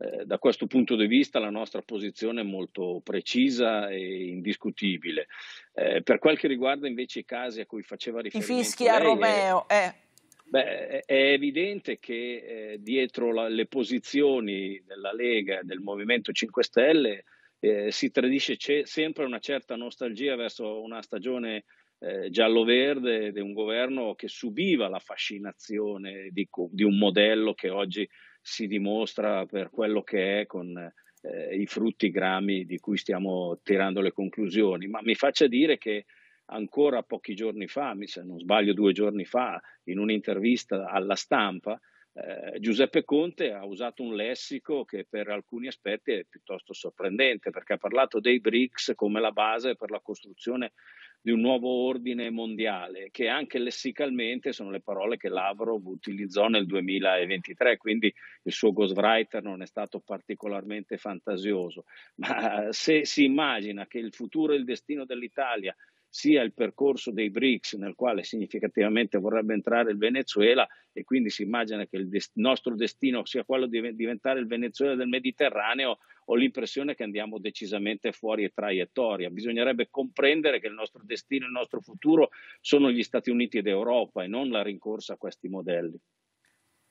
eh, da questo punto di vista la nostra posizione è molto precisa e indiscutibile. Eh, per quel che riguarda invece i casi a cui faceva riferimento... I fischi a eh, Romeo, è... eh. Beh, è evidente che eh, dietro la, le posizioni della Lega e del Movimento 5 Stelle eh, si tradisce sempre una certa nostalgia verso una stagione eh, giallo-verde di un governo che subiva la fascinazione di, di, un modello che oggi si dimostra per quello che è con eh, i frutti grami di cui stiamo tirando le conclusioni. Ma mi faccia dire che ancora pochi giorni fa, se non sbaglio due giorni fa, in un'intervista alla stampa, eh, Giuseppe Conte ha usato un lessico che per alcuni aspetti è piuttosto sorprendente perché ha parlato dei BRICS come la base per la costruzione di un nuovo ordine mondiale, che anche lessicalmente sono le parole che Lavrov utilizzò nel 2023, quindi il suo ghostwriter non è stato particolarmente fantasioso. Ma se si immagina che il futuro e il destino dell'Italia sia il percorso dei BRICS nel quale significativamente vorrebbe entrare il Venezuela e quindi si immagina che il dest- nostro destino sia quello di diventare il Venezuela del Mediterraneo, ho l'impressione che andiamo decisamente fuori traiettoria. Bisognerebbe comprendere che il nostro destino, e il nostro futuro sono gli Stati Uniti ed Europa e non la rincorsa a questi modelli.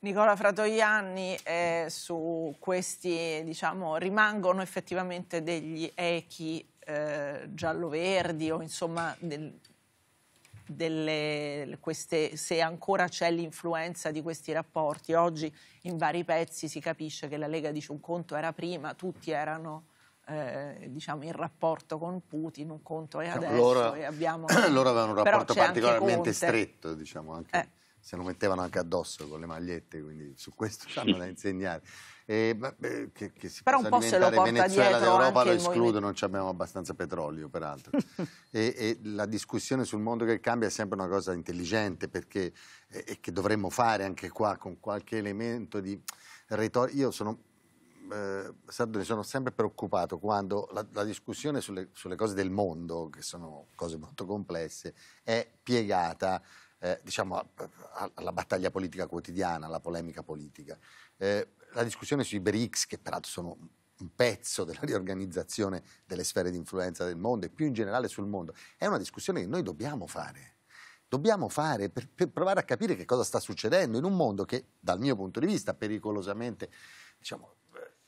Nicola Fratoianni, eh, su questi diciamo, rimangono effettivamente degli echi eh, giallo-verdi o insomma del, delle, queste, se ancora c'è l'influenza di questi rapporti. Oggi in vari pezzi si capisce che la Lega dice un conto era prima, tutti erano eh, diciamo in rapporto con Putin, un conto è cioè, adesso loro, e abbiamo... loro avevano un rapporto particolarmente stretto, diciamo anche... Eh se lo mettevano anche addosso con le magliette, quindi su questo hanno da insegnare. E, beh, che, che, si Però un po' se lo porta Venezuela d'Europa lo escludo, non abbiamo abbastanza petrolio peraltro. e, e, la discussione sul mondo che cambia è sempre una cosa intelligente perché, e, e che dovremmo fare anche qua con qualche elemento di retorica. Io sono eh, sono sempre preoccupato quando la, la discussione sulle, sulle, cose del mondo, che sono cose molto complesse, è piegata eh, diciamo, alla battaglia politica quotidiana, alla polemica politica. Eh, la discussione sui BRICS, che peraltro sono un pezzo della riorganizzazione delle sfere di influenza del mondo e più in generale sul mondo, è una discussione che noi dobbiamo fare. Dobbiamo fare per, per provare a capire che cosa sta succedendo in un mondo che, dal mio punto di vista, pericolosamente diciamo,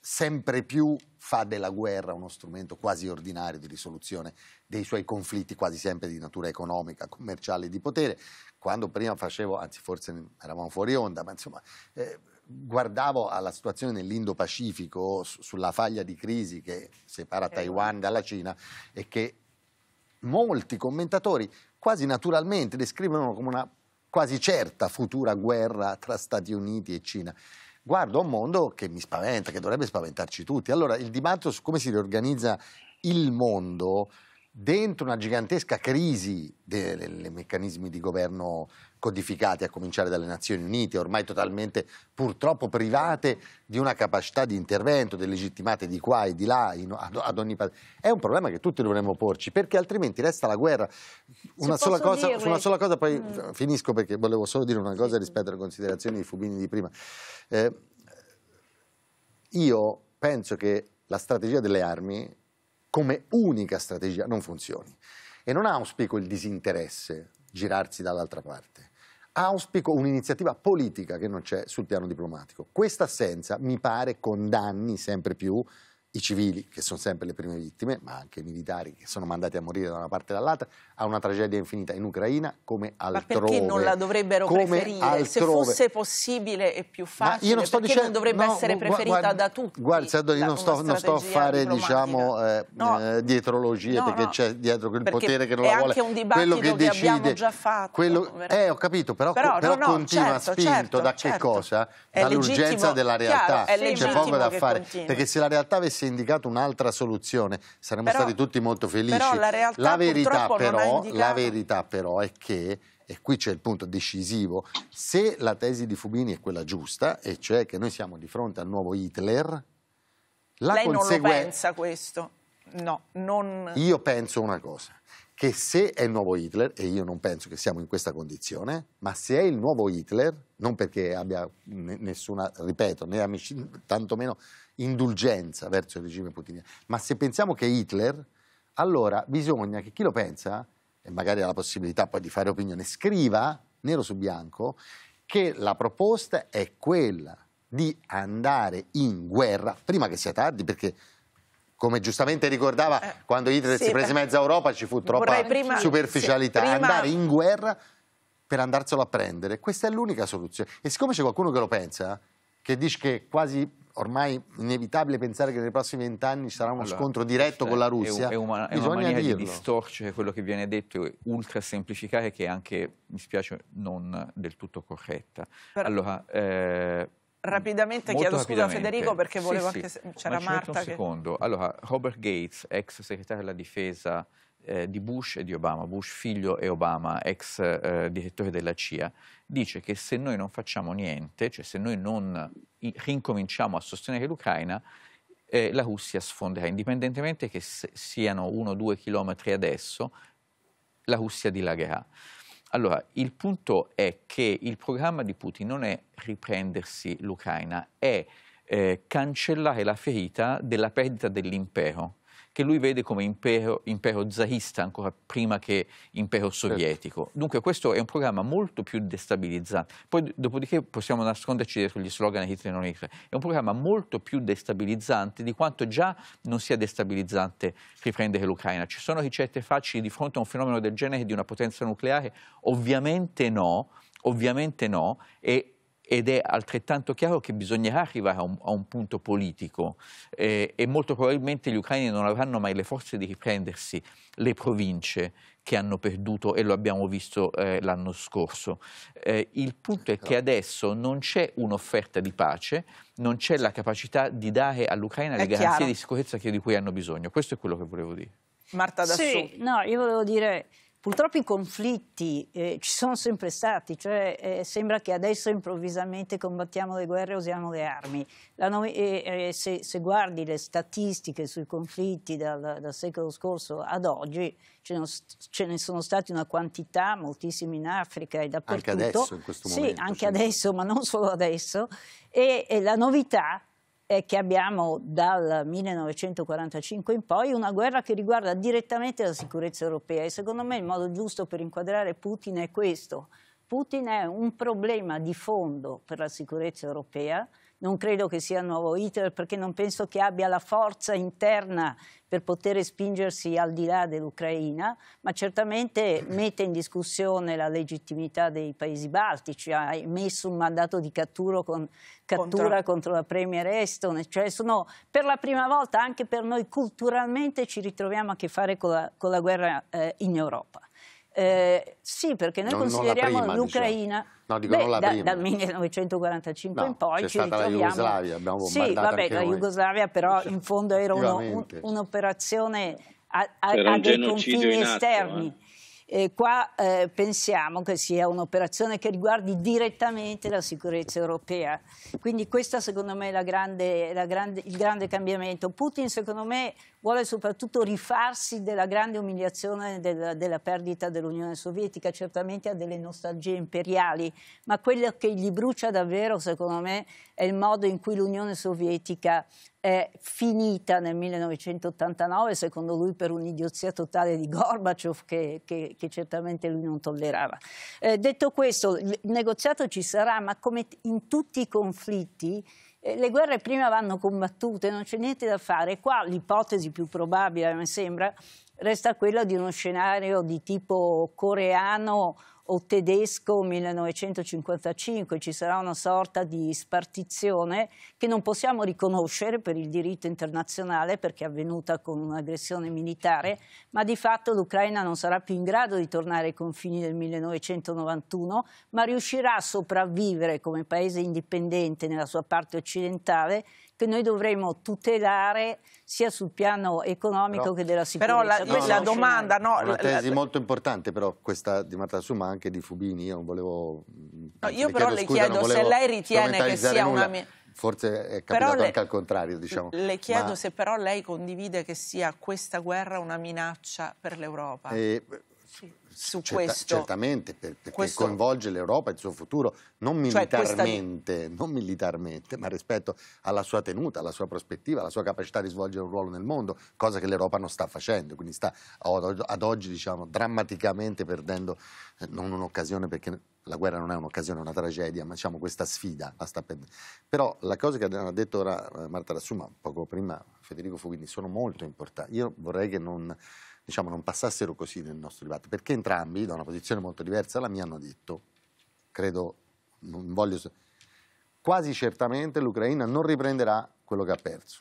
sempre più fa della guerra uno strumento quasi ordinario di risoluzione dei suoi conflitti, quasi sempre di natura economica, commerciale e di potere. Quando prima facevo, anzi forse eravamo fuori onda, ma insomma... Eh, guardavo alla situazione nell'Indo-Pacifico, sulla faglia di crisi che separa Taiwan dalla Cina e che molti commentatori quasi naturalmente descrivono come una quasi certa futura guerra tra Stati Uniti e Cina guardo a un mondo che mi spaventa, che dovrebbe spaventarci tutti. Allora il dibattito su come si riorganizza il mondo dentro una gigantesca crisi dei meccanismi di governo codificati, a cominciare dalle Nazioni Unite, ormai totalmente purtroppo private di una capacità di intervento, delegittimate di qua e di là, in, ad, ad, ogni parte. È un problema che tutti dovremmo porci, perché altrimenti resta la guerra. Una, sola cosa, una sola cosa, poi mm. finisco perché volevo solo dire una cosa rispetto alle considerazioni di Fubini di prima. Eh, io penso che la strategia delle armi come unica strategia non funzioni. E non auspico il disinteresse, girarsi dall'altra parte. Auspico un'iniziativa politica che non c'è sul piano diplomatico. Questa assenza mi pare condanni sempre più i civili, che sono sempre le prime vittime, ma anche i militari che sono mandati a morire da una parte e dall'altra, a una tragedia infinita in Ucraina come altrove. Ma perché non la dovrebbero come preferire? Altrove. Se fosse possibile e più facile, ma io non sto dicendo, non dovrebbe no, essere preferita guarda, da tutti? Guarda, Sardone, io non sto, non sto, a fare diciamo, eh, no. eh, dietrologie, no, perché c'è dietro quel potere che non la vuole. È anche un dibattito che, decide, abbiamo già fatto. Quello, eh, ho capito, però, però, però continua certo, spinto certo, da che certo. cosa? Dall'urgenza della realtà. C'è poco da fare, perché se la realtà avesse avesse indicato un'altra soluzione saremmo però, stati tutti molto felici. La, la, verità, però, la verità però è che e qui c'è il punto decisivo, se la tesi di Fubini è quella giusta, e cioè che noi siamo di fronte al nuovo Hitler, la Lei conseguenza... non lo pensa questo? No, non... Io penso una cosa, che se è il nuovo Hitler, e io non penso che siamo in questa condizione, ma se è il nuovo Hitler, non perché abbia nessuna, ripeto, né amici, tantomeno indulgenza verso il regime putiniano, ma se pensiamo che è Hitler, allora bisogna che chi lo pensa, e magari ha la possibilità poi di fare opinione, scriva nero su bianco che la proposta è quella di andare in guerra prima che sia tardi, perché come giustamente ricordava, eh, quando Hitler sì, si prese eh. mezza Europa ci fu troppa prima, superficialità. Sì, prima... Andare in guerra per andarselo a prendere, questa è l'unica soluzione. E siccome c'è qualcuno che lo pensa, che dice che è quasi ormai inevitabile pensare che nei prossimi vent'anni ci sarà uno allora, scontro diretto cioè, con la Russia, è, è una, è una maniera dirlo. di distorcere quello che viene detto e ultra semplificare che è anche, mi spiace, non del tutto corretta. Però... Allora, eh, Rapidamente Molto chiedo rapidamente. scusa a Federico perché volevo sì, sì. anche... C'era Marta un che... secondo. Allora, Robert Gates, ex segretario della difesa eh, di Bush e di Obama, Bush figlio e Obama, ex eh, direttore della CIA, dice che se noi non facciamo niente, cioè se noi non rincominciamo a sostenere l'Ucraina, eh, la Russia sfonderà, indipendentemente che siano uno o due chilometri adesso, la Russia dilagherà. Allora, il punto è che il programma di Putin non è riprendersi l'Ucraina, è eh, cancellare la ferita della perdita dell'impero che lui vede come impero, impero zarista ancora prima che impero certo. sovietico. Certo. Dunque questo è un programma molto più destabilizzante. Poi dopodiché possiamo nasconderci dietro gli slogan Hitler non Hitler. È un programma molto più destabilizzante di quanto già non sia destabilizzante riprendere l'Ucraina. Ci sono ricette facili di fronte a un fenomeno del genere di una potenza nucleare? Ovviamente no, ovviamente no. E ed è altrettanto chiaro che bisognerà arrivare a un, a un punto politico eh, e molto probabilmente gli ucraini non avranno mai le forze di riprendersi le province che hanno perduto e lo abbiamo visto eh, l'anno scorso. Eh, il punto è che adesso non c'è un'offerta di pace, non c'è la capacità di dare all'Ucraina le garanzie chiaro. di sicurezza di cui hanno bisogno. Questo è quello che volevo dire. Marta da Sì, no, io volevo dire Purtroppo i conflitti eh, ci sono sempre stati, cioè eh, sembra che adesso improvvisamente combattiamo le guerre e usiamo le armi. No eh, eh, se, se, guardi le statistiche sui conflitti dal, dal secolo scorso ad oggi, ce ne, ce ne, sono stati una quantità, moltissimi in Africa e dappertutto. Anche adesso, in questo momento. Sì, anche cioè... adesso, ma non solo adesso. E, e la novità è che abbiamo dal 1945 in poi, una guerra che riguarda direttamente la sicurezza europea e secondo me il modo giusto per inquadrare Putin è questo. Putin è un problema di fondo per la sicurezza europea, non credo che sia il nuovo Hitler perché non penso che abbia la forza interna per poter spingersi al di là dell'Ucraina, ma certamente mette in discussione la legittimità dei paesi baltici, ha emesso un mandato di cattura, con, cattura contro. contro. la Premier Estone, cioè sono per la prima volta anche per noi culturalmente ci ritroviamo a che fare con la, con la guerra eh, in Europa. Eh, sì, perché noi non, consideriamo diciamo. l'Ucraina... Diciamo. No, dico Beh, non la da, prima. Dal 1945 no, in poi ci stata ritroviamo... la Jugoslavia, abbiamo bombardato Sì, vabbè, la noi. Jugoslavia però cioè, in fondo era un'operazione un a, a dei confini atto, eh. esterni. Eh. E qua eh, pensiamo che sia un'operazione che riguardi direttamente la sicurezza europea. Quindi questo secondo me è la grande, la grande, il grande cambiamento. Putin secondo me vuole soprattutto rifarsi della grande umiliazione della, della perdita dell'Unione Sovietica, certamente ha delle nostalgie imperiali, ma quello che gli brucia davvero, secondo me, è il modo in cui l'Unione Sovietica è finita nel 1989, secondo lui per un'idiozia totale di Gorbaciov che, che, che certamente lui non tollerava. Eh, detto questo, il negoziato ci sarà, ma come in tutti i conflitti, eh, le guerre prima vanno combattute, non c'è niente da fare. Qua l'ipotesi più probabile, mi sembra, resta quella di uno scenario di tipo coreano o tedesco 1955, ci sarà una sorta di spartizione che non possiamo riconoscere per il diritto internazionale perché è avvenuta con un'aggressione militare, ma di fatto l'Ucraina non sarà più in grado di tornare ai confini del 1991, ma riuscirà a sopravvivere come paese indipendente nella sua parte occidentale che noi dovremmo tutelare sia sul piano economico però, che della sicurezza. Però la, no, la domanda... No, è una tesi la, molto importante però questa di Marta ma anche di Fubini, io non volevo... Mm, anzi, io però le chiedo, scusa, se lei ritiene che sia nulla. una... Forse è capitato le, anche al contrario, diciamo. Le chiedo Ma... se però lei condivide che sia questa guerra una minaccia per l'Europa. Eh, su Certa, questo. Certamente, per, perché questo... coinvolge l'Europa e il suo futuro, non militarmente, cioè questa... non militarmente, ma rispetto alla sua tenuta, alla sua prospettiva, alla sua capacità di svolgere un ruolo nel mondo, cosa che l'Europa non sta facendo, quindi sta ad oggi diciamo, drammaticamente perdendo eh, non un'occasione perché la guerra non è un'occasione, è una tragedia, ma diciamo questa sfida la sta perdendo. Però la cosa che ha detto ora eh, Marta Rassuma, poco prima Federico Fughini, sono molto importanti. Io vorrei che non diciamo, non passassero così nel nostro dibattito, perché entrambi, da una posizione molto diversa dalla mia, hanno detto, credo, non voglio... Quasi certamente l'Ucraina non riprenderà quello che ha perso.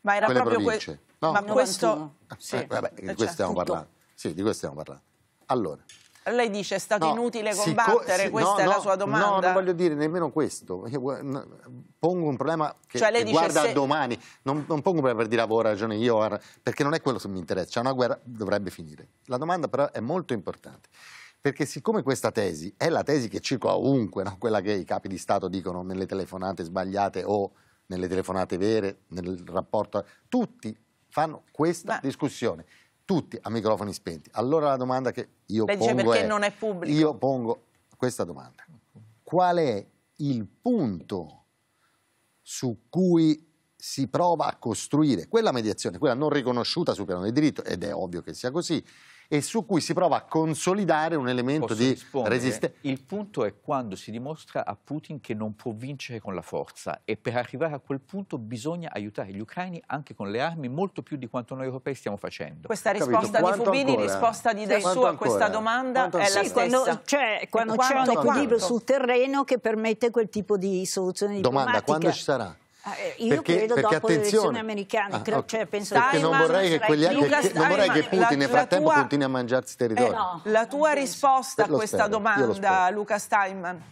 Ma era Quelle proprio que... no, ma questo... Sì. Eh, vabbè, di eh, questo cioè, stiamo parlando. Sì, di questo stiamo parlando. Allora, lei dice è stato no, inutile combattere, sì, questa no, è la sua domanda? No, non voglio dire nemmeno questo. pongo un problema che, cioè che guarda se... domani. Non, non, pongo un problema per dire avevo ah, ragione io, perché non è quello che mi interessa. Cioè una guerra dovrebbe finire. La domanda però è molto importante. Perché siccome questa tesi è la tesi che circola ovunque, no? quella che i capi di Stato dicono nelle telefonate sbagliate o nelle telefonate vere, nel rapporto, tutti fanno questa Ma... discussione tutti a microfoni spenti. Allora la domanda che io Beh, pongo perché è, non è pubblico. Io pongo questa domanda. Qual è il punto su cui si prova a costruire quella mediazione, quella non riconosciuta sul piano del diritto, ed è ovvio che sia così, e su cui si prova a consolidare un elemento Posso di resistenza. Il punto è quando si dimostra a Putin che non può vincere con la forza e per arrivare a quel punto bisogna aiutare gli ucraini anche con le armi molto più di quanto noi europei stiamo facendo. Questa risposta di Fubini, ancora? risposta di sì. Del a questa domanda è la sì, stessa. Quando, cioè, quando c'è un equilibrio sul terreno che permette quel tipo di soluzione diplomatica. Domanda, quando ci sarà? Ah, eh, io perché, credo perché dopo attenzione. le elezioni americane, ah, okay. cioè, penso perché non vorrei, che, quegli, Lucas, che, non vorrei che, Putin la, nel frattempo tua, continui a mangiarsi territorio. Eh, no. La tua risposta a questa spero, domanda, Luca Steinman.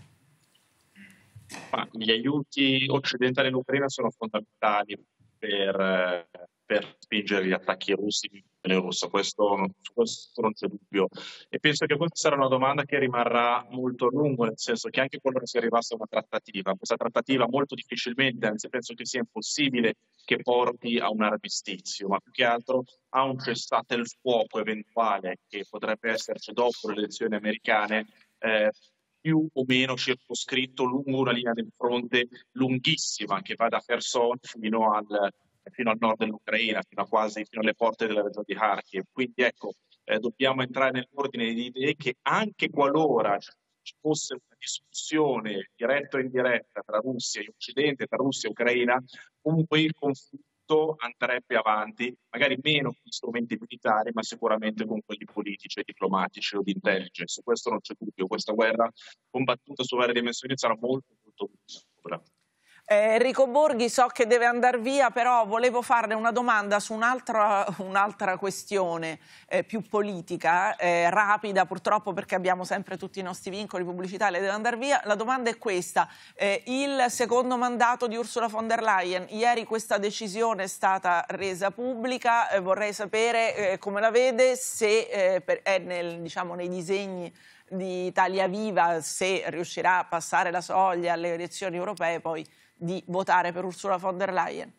gli aiuti occidentali all'Ucraina sono fondamentali per eh, per spingere gli attacchi russi nel russo, questo, questo non c'è dubbio. E penso che questa sarà una domanda che rimarrà molto lunga, nel senso che anche quando si arrivasse a una trattativa, questa trattativa molto difficilmente, anzi penso che sia impossibile, che porti a un armistizio, ma più che altro a un cessate il fuoco eventuale che potrebbe esserci dopo le elezioni americane. Eh, più o meno circoscritto lungo una linea del fronte lunghissima che va da Kherson fino al fino al nord dell'Ucraina, fino, quasi, fino alle porte della regione di Kharkiv. Quindi ecco, eh, dobbiamo entrare nell'ordine di idee che anche qualora ci fosse una discussione diretta o indiretta tra Russia e Occidente, tra Russia e Ucraina, comunque il conflitto andrebbe avanti, magari meno con gli strumenti militari, ma sicuramente con quelli politici diplomatici o di intelligence. Questo non c'è dubbio, questa guerra combattuta su varie dimensioni sarà molto, molto più eh, Enrico Borghi so che deve andare via, però volevo farle una domanda su un'altra, un'altra questione eh, più politica, eh, rapida purtroppo perché abbiamo sempre tutti i nostri vincoli pubblicitari, deve andare via. La domanda è questa, eh, il secondo mandato di Ursula von der Leyen, ieri questa decisione è stata resa pubblica, eh, vorrei sapere eh, come la vede, se per, è nel, diciamo, nei disegni di Italia Viva, se riuscirà a passare la soglia alle elezioni europee, poi di votare per Ursula von der Leyen?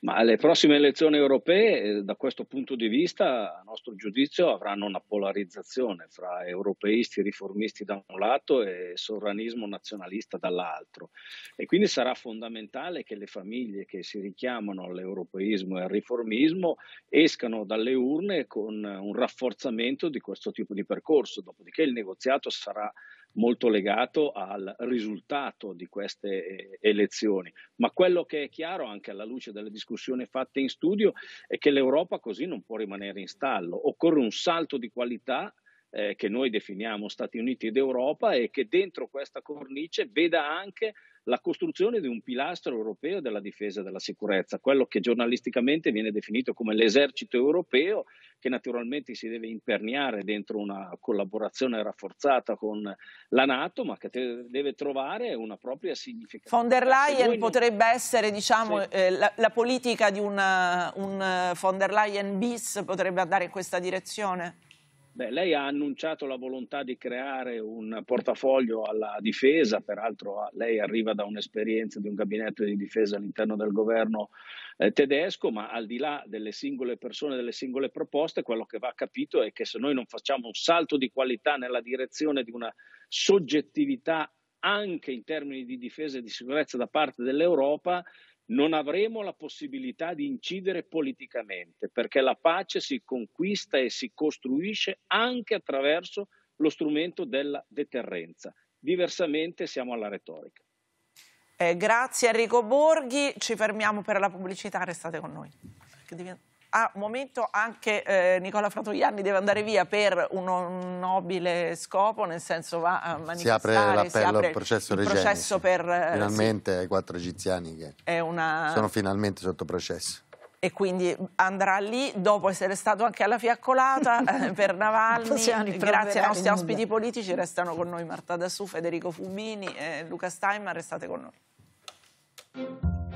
Ma alle prossime elezioni europee, eh, da questo punto di vista, a nostro giudizio, avranno una polarizzazione fra europeisti riformisti da un lato e sovranismo nazionalista dall'altro. E quindi sarà fondamentale che le famiglie che si richiamano all'europeismo e al riformismo escano dalle urne con un rafforzamento di questo tipo di percorso. Dopodiché il negoziato sarà molto legato al risultato di queste eh, elezioni. Ma quello che è chiaro anche alla luce delle discussioni fatte in studio è che l'Europa così non può rimanere in stallo, occorre un salto di qualità eh, che noi definiamo Stati Uniti d'Europa e che dentro questa cornice veda anche la costruzione di un pilastro europeo della difesa e della sicurezza, quello che giornalisticamente viene definito come l'esercito europeo, che naturalmente si deve imperniare dentro una collaborazione rafforzata con la Nato, ma che deve trovare una propria significatività. Von der Leyen noi... potrebbe essere, diciamo, sì. eh, la, la, politica di una, un eh, von der Leyen bis potrebbe andare in questa direzione? Beh, lei ha annunciato la volontà di creare un portafoglio alla difesa, peraltro ah, lei arriva da un'esperienza di un gabinetto di difesa all'interno del governo eh, tedesco, ma al di là delle singole persone, delle singole proposte, quello che va capito è che se noi non facciamo un salto di qualità nella direzione di una soggettività anche in termini di difesa e di sicurezza da parte dell'Europa, non avremo la possibilità di incidere politicamente, perché la pace si conquista e si costruisce anche attraverso lo strumento della deterrenza. Diversamente siamo alla retorica. Eh, grazie Enrico Borghi, ci fermiamo per la pubblicità, restate con noi a un momento anche eh, Nicola Fratoianni deve andare via per un nobile scopo, nel senso va a manifestare. Si apre l'appello al processo il processo per, eh, Finalmente sì. ai quattro egiziani che una... sono finalmente sotto processo e quindi andrà lì dopo essere stato anche alla fiaccolata eh, per Navalny grazie ai nostri ospiti politici restano con noi Marta Dassù, Federico Fubini e Luca Steinman restate con noi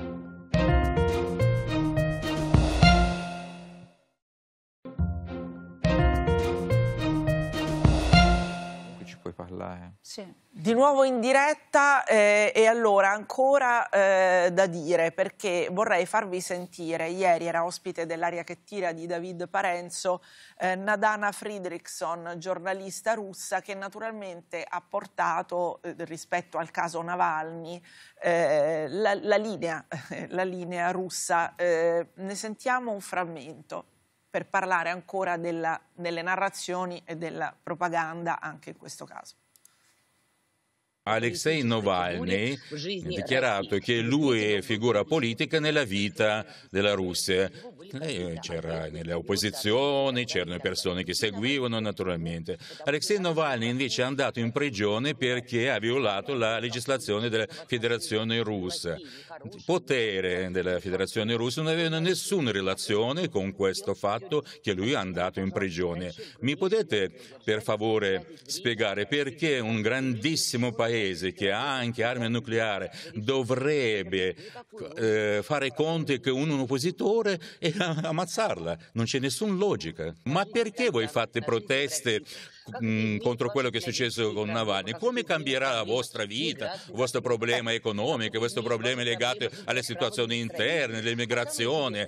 parlare. Eh. Sì. Di nuovo in diretta eh, e allora ancora eh, da dire perché vorrei farvi sentire, ieri era ospite dell'aria che tira di David Parenzo, eh, Nadana Friedrichson, giornalista russa che naturalmente ha portato eh, rispetto al caso Navalny eh, la, la, linea, la, linea, russa. ne sentiamo un frammento per parlare ancora della, delle narrazioni e della propaganda anche in questo caso. Alexei Navalny ha dichiarato che lui è figura politica nella vita della Russia. C'era nelle opposizioni, c'erano persone che seguivano naturalmente. Alexei Navalny invece è andato in prigione perché ha violato la legislazione della Federazione Russa. Il potere della Federazione Russa non aveva nessuna relazione con questo fatto che lui è andato in prigione. Mi potete per favore spiegare perché un grandissimo paese paese che ha anche armi nucleari dovrebbe eh, fare conti con un oppositore e ammazzarla. Non c'è nessuna logica. Ma perché voi fate proteste mm, contro quello che è successo con Navalny? Come cambierà la vostra vita, il vostro problema economico, il vostro problema legato alle situazioni interne, all'immigrazione?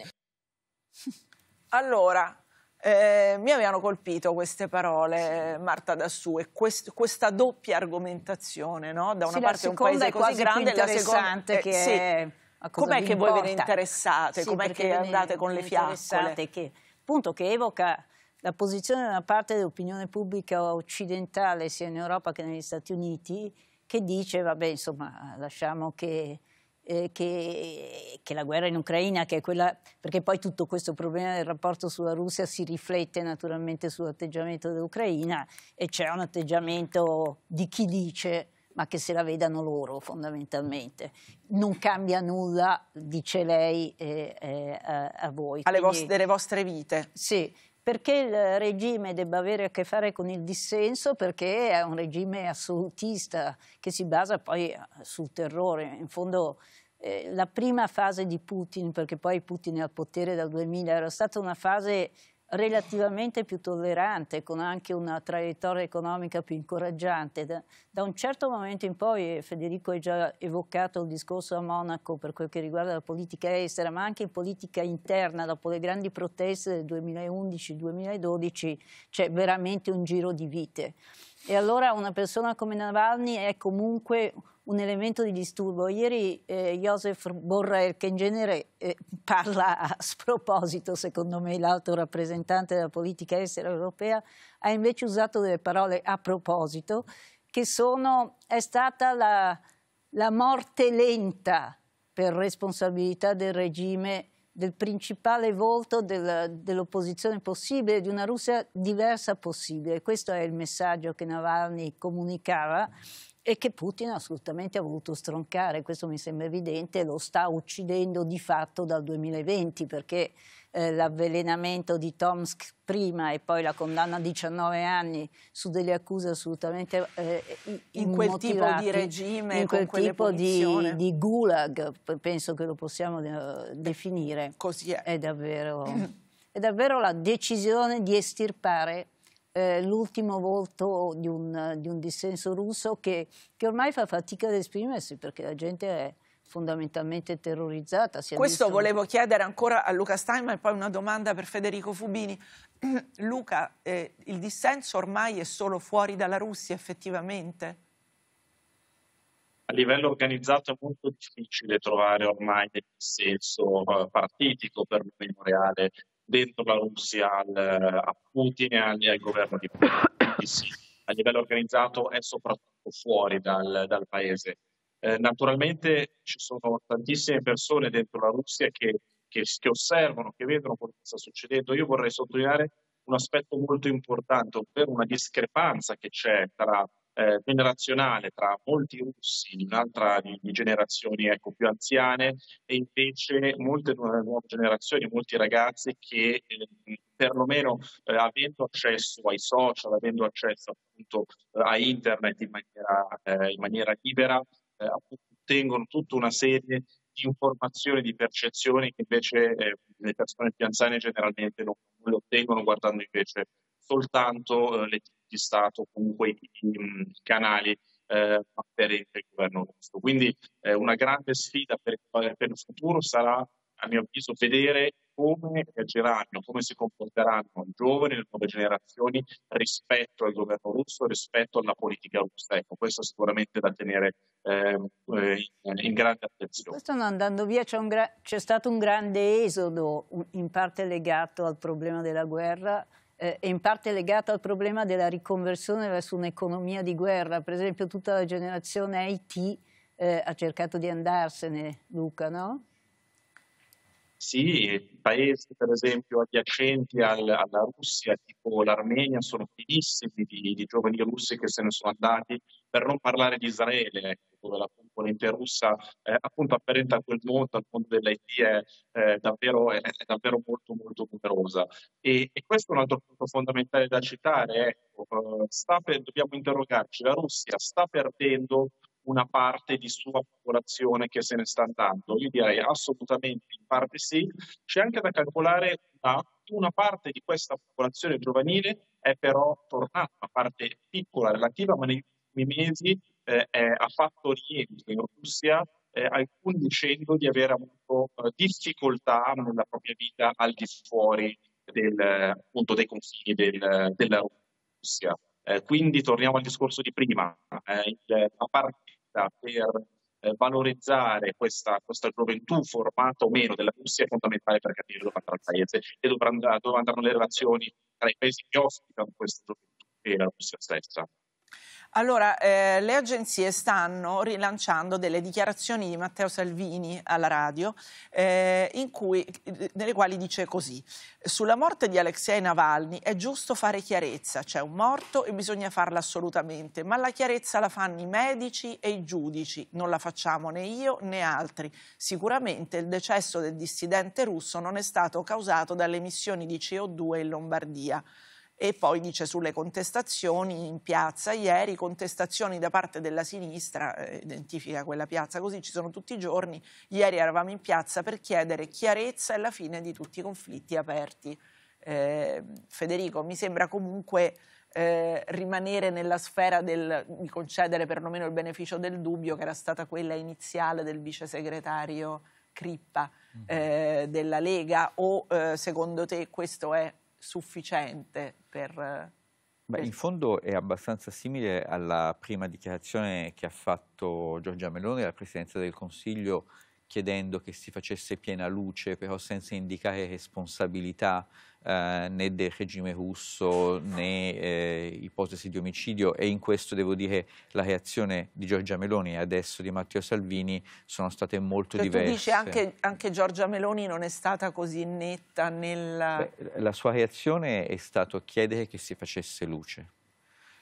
Allora, eh, mi avevano colpito queste parole, Marta Dassù, e quest, questa doppia argomentazione, no? Da una sì, parte un paese così grande, la seconda che eh, sì. è... Com'è che importa? voi ve ne interessate? Sì, Com'è che andate con le fiaccole? Che, appunto, che evoca la posizione di una parte dell'opinione pubblica occidentale, sia in Europa che negli Stati Uniti, che dice, vabbè, insomma, lasciamo che eh, che, che, la guerra in Ucraina, che è quella, perché poi tutto questo problema del rapporto sulla Russia si riflette naturalmente sull'atteggiamento dell'Ucraina e c'è un atteggiamento di chi dice ma che se la vedano loro fondamentalmente. Non cambia nulla, dice lei, eh, eh, a, a, voi. Alle Quindi, vostre, delle vostre vite. Sì, perché il regime debba avere a che fare con il dissenso, perché è un regime assolutista che si basa poi eh, sul terrore. In fondo eh, la prima fase di Putin, perché poi Putin è al potere dal 2000, era stata una fase relativamente più tollerante, con anche una traiettoria economica più incoraggiante. Da, da, un certo momento in poi, eh, Federico ha già evocato il discorso a Monaco per quel che riguarda la politica estera, ma anche in politica interna, dopo le grandi proteste del 2011-2012, c'è veramente un giro di vite. E allora una persona come Navalny è comunque un elemento di disturbo. Ieri eh, Joseph Borrell, che in genere eh, parla a sproposito, secondo me, l'alto rappresentante della politica estera europea, ha invece usato delle parole a proposito, che sono, è stata la, la morte lenta per responsabilità del regime del principale volto del, dell'opposizione possibile, di una Russia diversa possibile. Questo è il messaggio che Navalny comunicava e che Putin assolutamente ha voluto stroncare, questo mi sembra evidente, lo sta uccidendo di fatto dal 2020 perché eh, l'avvelenamento di Tomsk prima e poi la condanna a 19 anni su delle accuse assolutamente eh, in quel tipo di regime, in quel tipo di, di, gulag, penso che lo possiamo eh, definire. Così è. È davvero, è davvero la decisione di estirpare eh, l'ultimo volto di un, di un, dissenso russo che, che ormai fa fatica ad esprimersi perché la gente è, fondamentalmente terrorizzata. Questo visto... volevo chiedere ancora a Luca Steinman, e poi una domanda per Federico Fubini. Luca, eh, il dissenso ormai è solo fuori dalla Russia effettivamente? A livello organizzato è molto difficile trovare ormai del dissenso eh, partitico per noi in reale dentro la Russia al, a Putin e agli, al governo di Putin. Sì, a livello organizzato e soprattutto fuori dal, dal paese. Eh, naturalmente ci sono tantissime persone dentro la Russia che, che, che osservano, che vedono quello che sta succedendo. Io vorrei sottolineare un aspetto molto importante, ovvero una discrepanza che c'è tra eh, generazionale tra molti russi di un'altra di, di generazioni ecco, più anziane e invece molte nuove generazioni, molti ragazzi che eh, perlomeno eh, avendo accesso ai social, avendo accesso appunto eh, a internet in maniera, eh, in maniera libera, eh, ottengono tutta una serie di informazioni, di percezioni che invece le persone più anziane generalmente non, non le ottengono guardando invece soltanto le di Stato, comunque i, i canali eh, afferenti al governo russo. Quindi eh, una grande sfida per, per, il futuro sarà, a mio avviso, vedere come reagiranno, come si comporteranno i giovani, le nuove generazioni rispetto al governo russo, rispetto alla politica russa. Ecco, questo è sicuramente da tenere ehm, eh, in, in, grande attenzione. Questo andando via c'è, gra- stato un grande esodo, in parte legato al problema della guerra eh, è in parte legata al problema della riconversione verso un'economia di guerra. Per esempio tutta la generazione IT eh, ha cercato di andarsene, Luca, no? Sì, paesi per esempio adiacenti al, alla Russia, tipo l'Armenia, sono finissimi di, di, giovani russi che se ne sono andati, per non parlare di Israele. Ecco dove la componente russa eh, appunto apparenta a quel mondo, al mondo dell'IT, è, eh, davvero, è, è, davvero molto molto numerosa. E, e, questo è un altro punto fondamentale da citare, ecco, eh, per, dobbiamo interrogarci, la Russia sta perdendo una parte di sua popolazione che se ne sta andando? Io direi assolutamente in parte sì. C'è anche da calcolare una, una parte di questa popolazione giovanile è però tornata, una parte piccola, relativa, ma negli ultimi mesi eh, eh, ha fatto rientro in Russia eh, alcuni dicendo di aver avuto eh, difficoltà nella propria vita al di fuori del, appunto, dei confini del, della Russia. Eh, quindi torniamo al discorso di prima, eh, la partita per eh, valorizzare questa, questa gioventù formata o meno della Russia è fondamentale per capire dove andrà il paese e dove andranno le relazioni tra i paesi che ospitano questa gioventù e la Russia stessa. Allora, eh, le agenzie stanno rilanciando delle dichiarazioni di Matteo Salvini alla radio, eh, cui, nelle quali dice così: Sulla morte di Alexei Navalny è giusto fare chiarezza, c'è un morto e bisogna farla assolutamente, ma la chiarezza la fanno i medici e i giudici, non la facciamo né io né altri. Sicuramente il decesso del dissidente russo non è stato causato dalle emissioni di CO2 in Lombardia e poi dice sulle contestazioni in piazza ieri, contestazioni da parte della sinistra, eh, identifica quella piazza così, ci sono tutti i giorni, ieri eravamo in piazza per chiedere chiarezza e la fine di tutti i conflitti aperti. Eh, Federico, mi sembra comunque eh, rimanere nella sfera del, di concedere perlomeno il beneficio del dubbio che era stata quella iniziale del vice segretario Crippa mm-hmm. eh, della Lega o eh, secondo te questo è sufficiente per... Eh, Beh, in fondo è abbastanza simile alla prima dichiarazione che ha fatto Giorgia Meloni alla Presidenza del Consiglio chiedendo che si facesse piena luce, però senza indicare responsabilità eh, né del regime russo né eh, ipotesi di omicidio e in questo devo dire la reazione di Giorgia Meloni e adesso di Matteo Salvini sono state molto cioè, diverse. Tu dici anche, anche Giorgia Meloni non è stata così netta nella... Beh, la sua reazione è stata chiedere che si facesse luce.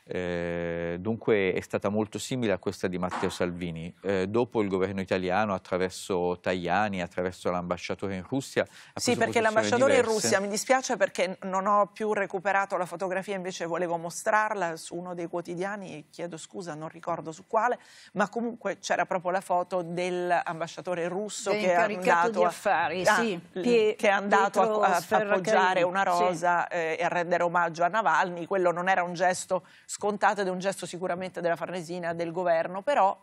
Eh, dunque è stata molto simile a questa di Matteo Salvini. Eh, dopo il governo italiano, attraverso Tajani, attraverso l'ambasciatore in Russia. Sì, perché l'ambasciatore in Russia, mi dispiace perché non ho più recuperato la fotografia, invece volevo mostrarla su uno dei quotidiani, chiedo scusa, non ricordo su quale, ma comunque c'era proprio la foto dell'ambasciatore russo che è, andato, affari, a, ah, sì. ah, che è andato a, a appoggiare una rosa sì. eh, e a rendere omaggio a Navalny. Quello non era un gesto scontato ed è un gesto sicuramente della Farnesina, del governo, però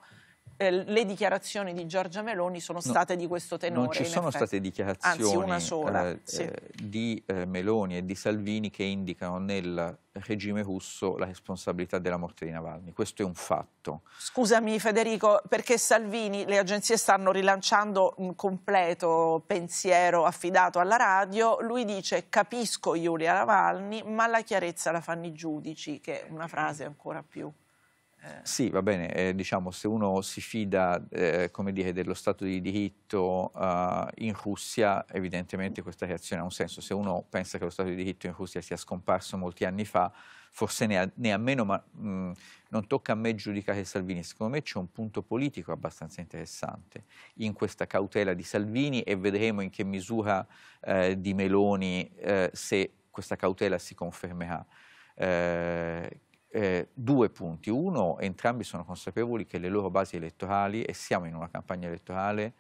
eh, le dichiarazioni di Giorgia Meloni sono state no, di questo tenore. Non ci sono effetti. state dichiarazioni Anzi, sola, eh, sì. Eh, di eh, Meloni e di Salvini che indicano nel regime russo la responsabilità della morte di Navalny. Questo è un fatto. Scusami Federico, perché Salvini, le agenzie stanno rilanciando un completo pensiero affidato alla radio, lui dice capisco Giulia Navalny, ma la chiarezza la fanno i giudici, che è una frase ancora più sì, va bene, eh, diciamo se uno si fida eh, dire, dello Stato di diritto eh, in Russia, evidentemente questa reazione ha un senso. Se uno pensa che lo Stato di diritto in Russia sia scomparso molti anni fa, forse ne ha, ne ha meno, ma mh, mm, non tocca a me giudicare Salvini. Secondo me c'è un punto politico abbastanza interessante in questa cautela di Salvini e vedremo in che misura eh, di Meloni eh, se questa cautela si confermerà eh, eh, due punti. Uno, entrambi sono consapevoli che le loro basi elettorali, e siamo in una campagna elettorale,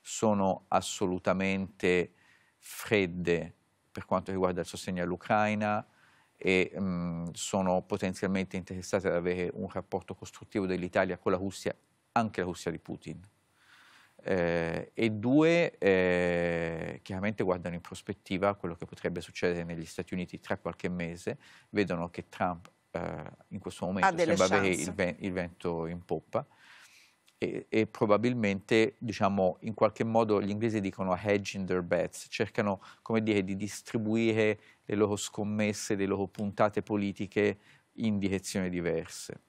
sono assolutamente fredde per quanto riguarda il sostegno all'Ucraina e mh, mm, sono potenzialmente interessate ad avere un rapporto costruttivo dell'Italia con la Russia, anche la Russia di Putin. Eh, e due, eh, chiaramente guardano in prospettiva quello che potrebbe succedere negli Stati Uniti tra qualche mese, vedono che Trump eh, in questo momento sembra chance. avere il, ven il, vento in poppa e, e, probabilmente, diciamo, in qualche modo gli inglesi dicono hedging their bets, cercano, come dire, di distribuire le loro scommesse, le loro puntate politiche in direzioni diverse.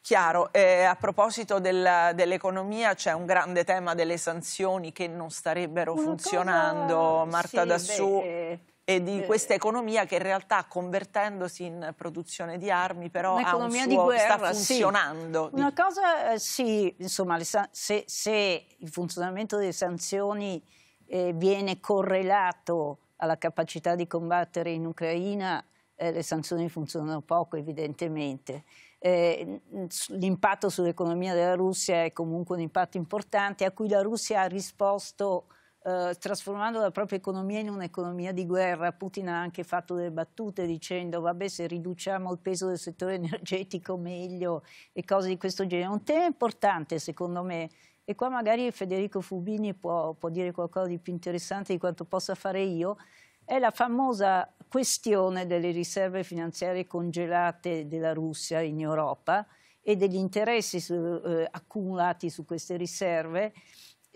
Chiaro, eh, a proposito dell'economia c'è un grande tema delle sanzioni che non starebbero funzionando, Marta sì, Dassù. Beh, eh, e di eh. questa economia che in realtà convertendosi in produzione di armi però suo, di guerra, sta funzionando. Sì. Una cosa eh, sì, insomma, se, se, il funzionamento delle sanzioni eh, viene correlato alla capacità di combattere in Ucraina, eh, le sanzioni funzionano poco evidentemente. Eh, l'impatto sull'economia della Russia è comunque un impatto importante a cui la Russia ha risposto eh, trasformando la propria economia in un'economia di guerra. Putin ha anche fatto delle battute dicendo vabbè se riduciamo il peso del settore energetico meglio e cose di questo genere. Un tema importante secondo me e qua magari Federico Fubini può, può dire qualcosa di più interessante di quanto possa fare io, è la famosa questione delle riserve finanziarie congelate della Russia in Europa e degli interessi su, eh, accumulati su queste riserve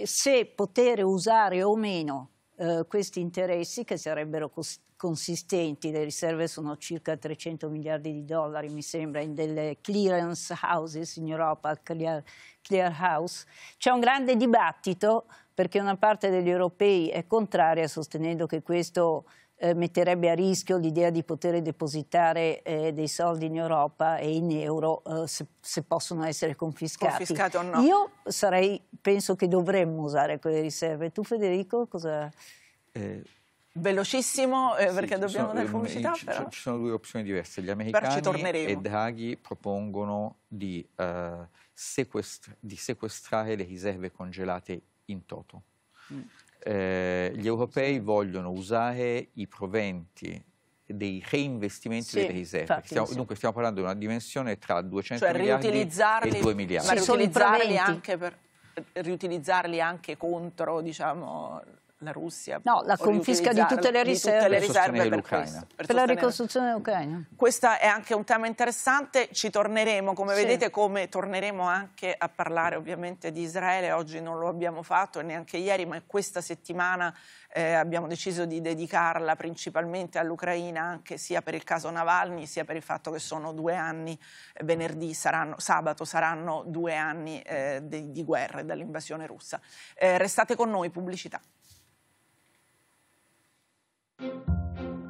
se poter usare o meno eh, questi interessi che sarebbero cos consistenti, le riserve sono circa 300 miliardi di dollari mi sembra, in delle clearance houses in Europa, clear, clear house, c'è un grande dibattito perché una parte degli europei è contraria sostenendo che questo eh, metterebbe a rischio l'idea di poter depositare eh, dei soldi in Europa e in euro eh, se, se, possono essere confiscati. o No. Io sarei, penso che dovremmo usare quelle riserve. Tu Federico cosa... Eh, Velocissimo, eh, sì, perché dobbiamo sono, dare eh, pubblicità. Ci, però. ci sono due opzioni diverse. Gli americani e Draghi propongono di, sequestra di sequestrare le riserve congelate in toto. Mm. Eh, gli europei vogliono usare i proventi dei reinvestimenti sì, delle riserve. Stiamo, sì. Dunque stiamo parlando di una dimensione tra 200 cioè, miliardi e 2 miliardi. Ma riutilizzarli anche per riutilizzarli anche contro diciamo, la Russia. No, la confisca di tutte le riserve, tutte le riserve per, questo, per, per la ricostruzione dell'Ucraina. Questo è anche un tema interessante, ci torneremo, come sì. vedete, come torneremo anche a parlare ovviamente di Israele, oggi non lo abbiamo fatto e neanche ieri, ma questa settimana eh, abbiamo deciso di dedicarla principalmente all'Ucraina, anche sia per il caso Navalny, sia per il fatto che sono due anni, eh, venerdì saranno, sabato saranno due anni eh, di, di guerra e dall'invasione russa. Eh, restate con noi, pubblicità. Thank you.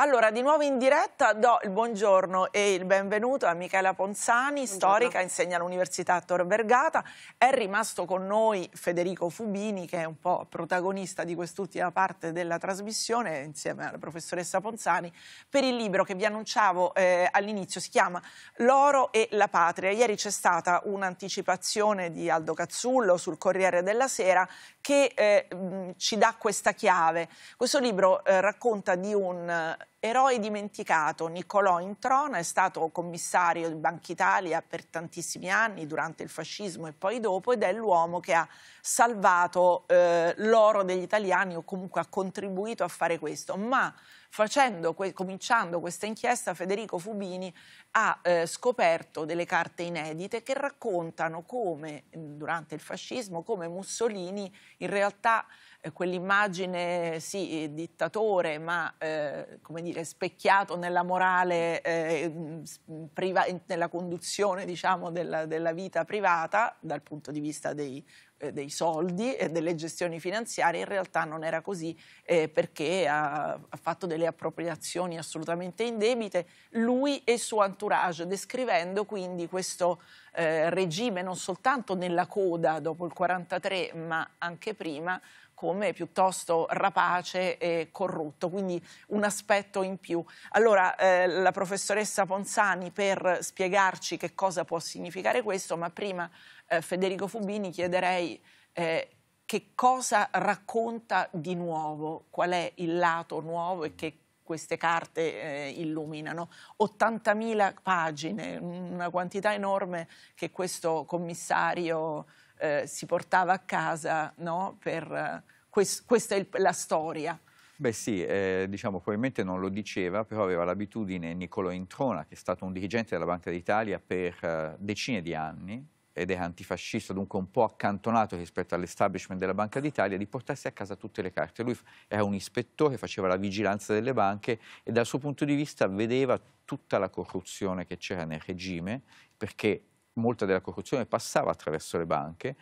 Allora, di nuovo in diretta do il buongiorno e il benvenuto a Michela Ponzani, buongiorno. storica, insegna all'Università Tor Vergata. È rimasto con noi Federico Fubini, che è un po' protagonista di quest'ultima parte della trasmissione, insieme alla professoressa Ponzani, per il libro che vi annunciavo eh, all'inizio, si chiama L'oro e la patria. Ieri c'è stata un'anticipazione di Aldo Cazzullo sul Corriere della Sera che eh, ci dà questa chiave. Questo libro eh, racconta di un Eroe dimenticato, Niccolò Introna è stato commissario di Banca Italia per tantissimi anni durante il fascismo e poi dopo ed è l'uomo che ha salvato eh, l'oro degli italiani o comunque ha contribuito a fare questo, ma facendo, que cominciando questa inchiesta Federico Fubini ha eh, scoperto delle carte inedite che raccontano come durante il fascismo come Mussolini in realtà eh, quell'immagine sì, eh, dittatore, ma eh, come dire, specchiato nella morale, eh, mm, priva, nella conduzione diciamo, della, della, vita privata dal punto di vista dei, eh, dei soldi e delle gestioni finanziarie, in realtà non era così perché ha, ha fatto delle appropriazioni assolutamente indebite, lui e il suo entourage, descrivendo quindi questo regime non soltanto nella coda dopo il 43 ma anche prima, come piuttosto rapace e corrotto, quindi un aspetto in più. Allora eh, la professoressa Ponzani per spiegarci che cosa può significare questo, ma prima eh, Federico Fubini chiederei eh, che cosa racconta di nuovo, qual è il lato nuovo e che queste carte eh, illuminano. 80.000 pagine, una quantità enorme che questo commissario eh, si portava a casa no? per... Eh, quest, questa è il, la storia. Beh sì, eh, diciamo probabilmente non lo diceva, però aveva l'abitudine Niccolò Introna, che è stato un dirigente della Banca d'Italia per eh, decine di anni ed è antifascista, dunque un po' accantonato rispetto all'establishment della Banca d'Italia, di portarsi a casa tutte le carte. Lui era un ispettore, faceva la vigilanza delle banche e dal suo punto di vista vedeva tutta la corruzione che c'era nel regime, perché molta della corruzione passava attraverso le banche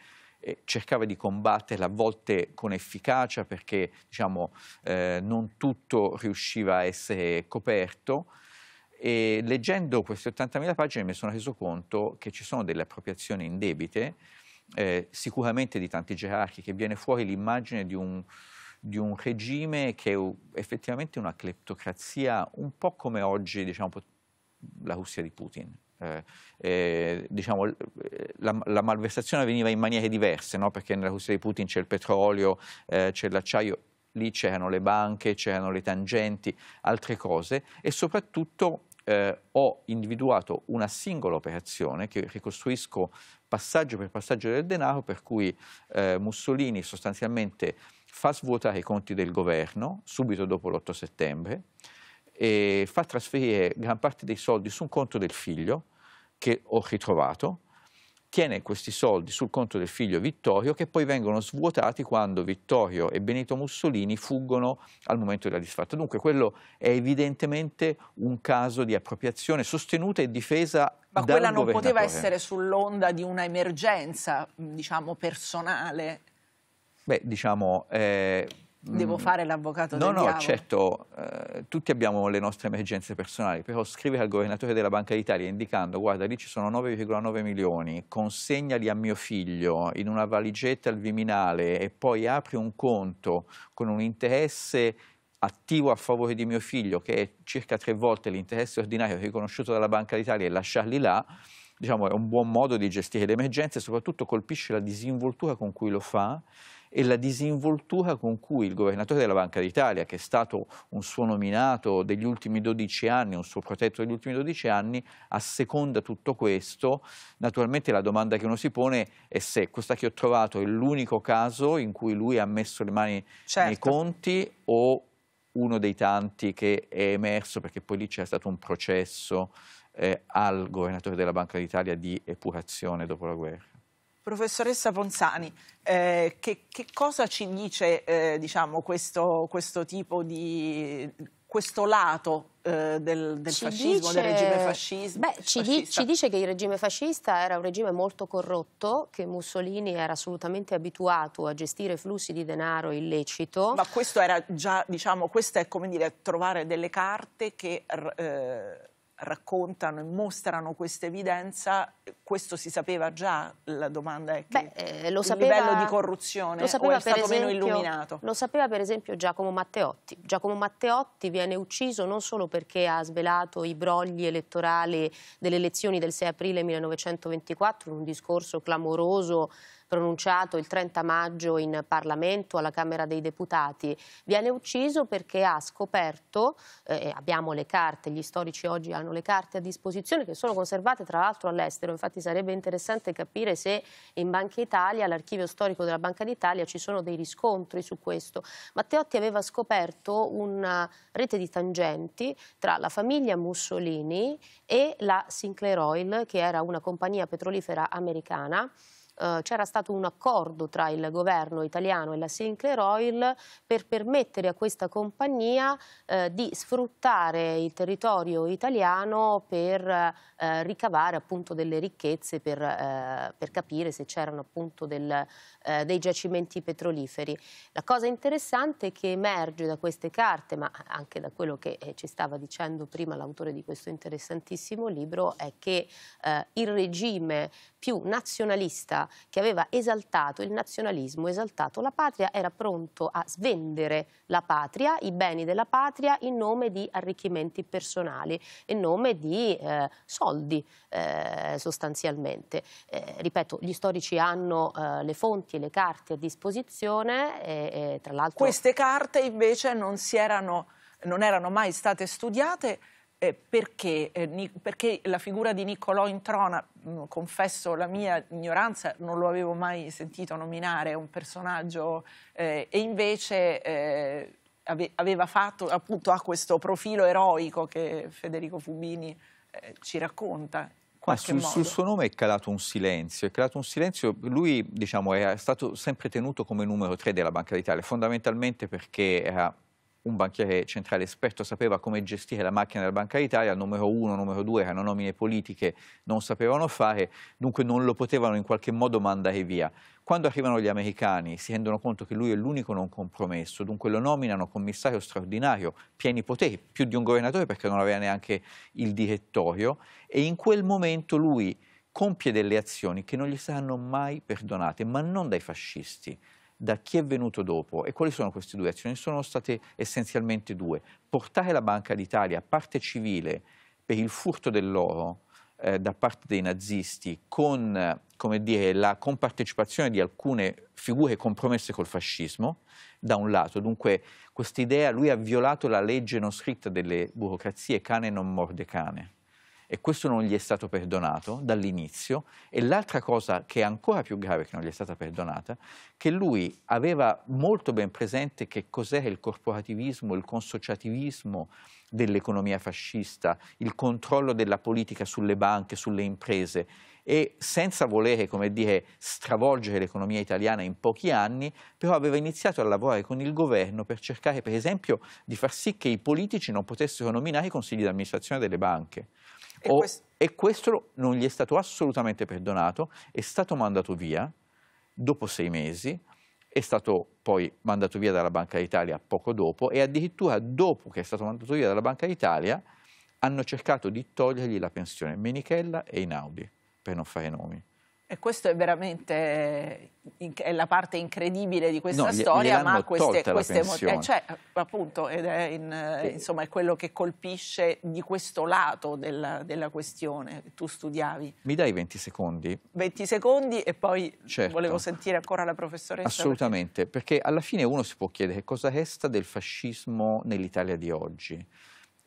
cercava di combatterla a volte con efficacia perché diciamo, eh, non tutto riusciva a essere coperto e leggendo queste 80.000 pagine mi sono reso conto che ci sono delle appropriazioni indebite eh, sicuramente di tanti gerarchi che viene fuori l'immagine di un, di un regime che è effettivamente una cleptocrazia un po' come oggi diciamo, la Russia di Putin eh, eh, diciamo, eh, la, la, malversazione avveniva in maniere diverse, no? perché nella Russia di Putin c'è il petrolio, eh, c'è l'acciaio, lì c'erano le banche, c'erano le tangenti, altre cose e soprattutto eh, ho individuato una singola operazione che ricostruisco passaggio per passaggio del denaro per cui eh, Mussolini sostanzialmente fa svuotare i conti del governo subito dopo l'8 settembre, e fa trasferire gran parte dei soldi su un conto del figlio che ho ritrovato, tiene questi soldi sul conto del figlio Vittorio che poi vengono svuotati quando Vittorio e Benito Mussolini fuggono al momento della disfatta. Dunque quello è evidentemente un caso di appropriazione sostenuta e difesa Ma quella non poteva essere sull'onda di una emergenza, diciamo, personale? Beh, diciamo... Eh devo mm. fare l'avvocato no, del No, no, certo, eh, tutti abbiamo le nostre emergenze personali, però scrivere al governatore della Banca d'Italia indicando guarda lì ci sono 9,9 milioni, consegnali a mio figlio in una valigetta al Viminale e poi apri un conto con un interesse attivo a favore di mio figlio che è circa tre volte l'interesse ordinario riconosciuto dalla Banca d'Italia e lasciarli là, diciamo è un buon modo di gestire le emergenze e soprattutto colpisce la disinvoltura con cui lo fa e la disinvoltura con cui il governatore della Banca d'Italia, che è stato un suo nominato degli ultimi 12 anni, un suo protetto degli ultimi 12 anni, asseconda tutto questo. Naturalmente la domanda che uno si pone è se questa che ho trovato è l'unico caso in cui lui ha messo le mani certo. nei conti o uno dei tanti che è emerso, perché poi lì c'è stato un processo eh, al governatore della Banca d'Italia di epurazione dopo la guerra. Professoressa Ponzani, eh, che, che, cosa ci dice eh, diciamo, questo, questo, tipo di questo lato eh, del, del fascismo, dice, del regime fascis beh, ci fascista? Di, ci dice che il regime fascista era un regime molto corrotto, che Mussolini era assolutamente abituato a gestire flussi di denaro illecito. Ma questo era già, diciamo, questo è come dire, trovare delle carte che eh, raccontano e mostrano questa evidenza, questo si sapeva già? La domanda è che Beh, eh, lo sapeva, livello di corruzione lo sapeva, è stato esempio, meno illuminato? Lo sapeva per esempio Giacomo Matteotti. Giacomo Matteotti viene ucciso non solo perché ha svelato i brogli elettorali delle elezioni del 6 aprile 1924, un discorso clamoroso pronunciato il 30 maggio in Parlamento alla Camera dei Deputati. Viene ucciso perché ha scoperto, eh, abbiamo le carte, gli storici oggi hanno le carte a disposizione che sono conservate tra l'altro all'estero, infatti sarebbe interessante capire se in Banca Italia, all'archivio storico della Banca d'Italia ci sono dei riscontri su questo. Matteotti aveva scoperto una rete di tangenti tra la famiglia Mussolini e la Sinclair Oil, che era una compagnia petrolifera americana eh, c'era stato un accordo tra il governo italiano e la Sinclair Oil per permettere a questa compagnia eh, di sfruttare il territorio italiano per eh, ricavare appunto delle ricchezze, per, eh, per capire se c'erano appunto del, eh, dei giacimenti petroliferi. La cosa interessante che emerge da queste carte, ma anche da quello che eh, ci stava dicendo prima l'autore di questo interessantissimo libro, è che eh, il regime più nazionalista che aveva esaltato il nazionalismo, esaltato la patria, era pronto a svendere la patria, i beni della patria, in nome di arricchimenti personali, in nome di eh, soldi eh, sostanzialmente. Eh, ripeto, gli storici hanno le fonti tutti le carte a disposizione. E, e, tra l'altro... Queste carte invece non, erano, non erano mai state studiate. Eh, perché, eh, perché, la figura di Niccolò introna, mh, mm, confesso la mia ignoranza, non lo avevo mai sentito nominare un personaggio eh, e invece eh, ave aveva fatto appunto ha questo profilo eroico che Federico Fubini eh, ci racconta. Ma sul, sul, suo nome è calato un silenzio, è calato un silenzio, lui diciamo, è stato sempre tenuto come numero 3 della Banca d'Italia, fondamentalmente perché era un banchiere centrale esperto sapeva come gestire la macchina della Banca d'Italia, numero uno, numero due erano nomine politiche, non sapevano fare, dunque non lo potevano in qualche modo mandare via. Quando arrivano gli americani si rendono conto che lui è l'unico non compromesso, dunque lo nominano commissario straordinario, pieni poteri, più di un governatore perché non aveva neanche il direttorio, e in quel momento lui compie delle azioni che non gli saranno mai perdonate, ma non dai fascisti, da chi è venuto dopo. E quali sono queste due azioni? Sono state essenzialmente due. Portare la Banca d'Italia a parte civile per il furto dell'oro eh, da parte dei nazisti con come dire, la compartecipazione di alcune figure compromesse col fascismo, da un lato. Dunque, questa idea, lui ha violato la legge non scritta delle burocrazie, cane non morde cane e questo non gli è stato perdonato dall'inizio e l'altra cosa che è ancora più grave che non gli è stata perdonata, che lui aveva molto ben presente che cos'era il corporativismo, il consociativismo dell'economia fascista, il controllo della politica sulle banche, sulle imprese e senza volere, come dire, stravolgere l'economia italiana in pochi anni, però aveva iniziato a lavorare con il governo per cercare, per esempio, di far sì che i politici non potessero nominare i consigli di amministrazione delle banche o, quest e questo non gli è stato assolutamente perdonato, è stato mandato via dopo sei mesi, è stato poi mandato via dalla Banca d'Italia poco dopo e addirittura dopo che è stato mandato via dalla Banca d'Italia hanno cercato di togliergli la pensione Menichella e Inaudi, per non fare nomi. E questo è veramente eh, è la parte incredibile di questa no, storia, ma queste, queste emozioni, eh, cioè, appunto, ed è, in, insomma, è quello che colpisce di questo lato della, della, questione che tu studiavi. Mi dai 20 secondi? 20 secondi e poi certo. volevo sentire ancora la professoressa. Assolutamente, perché... perché alla fine uno si può chiedere cosa resta del fascismo nell'Italia di oggi.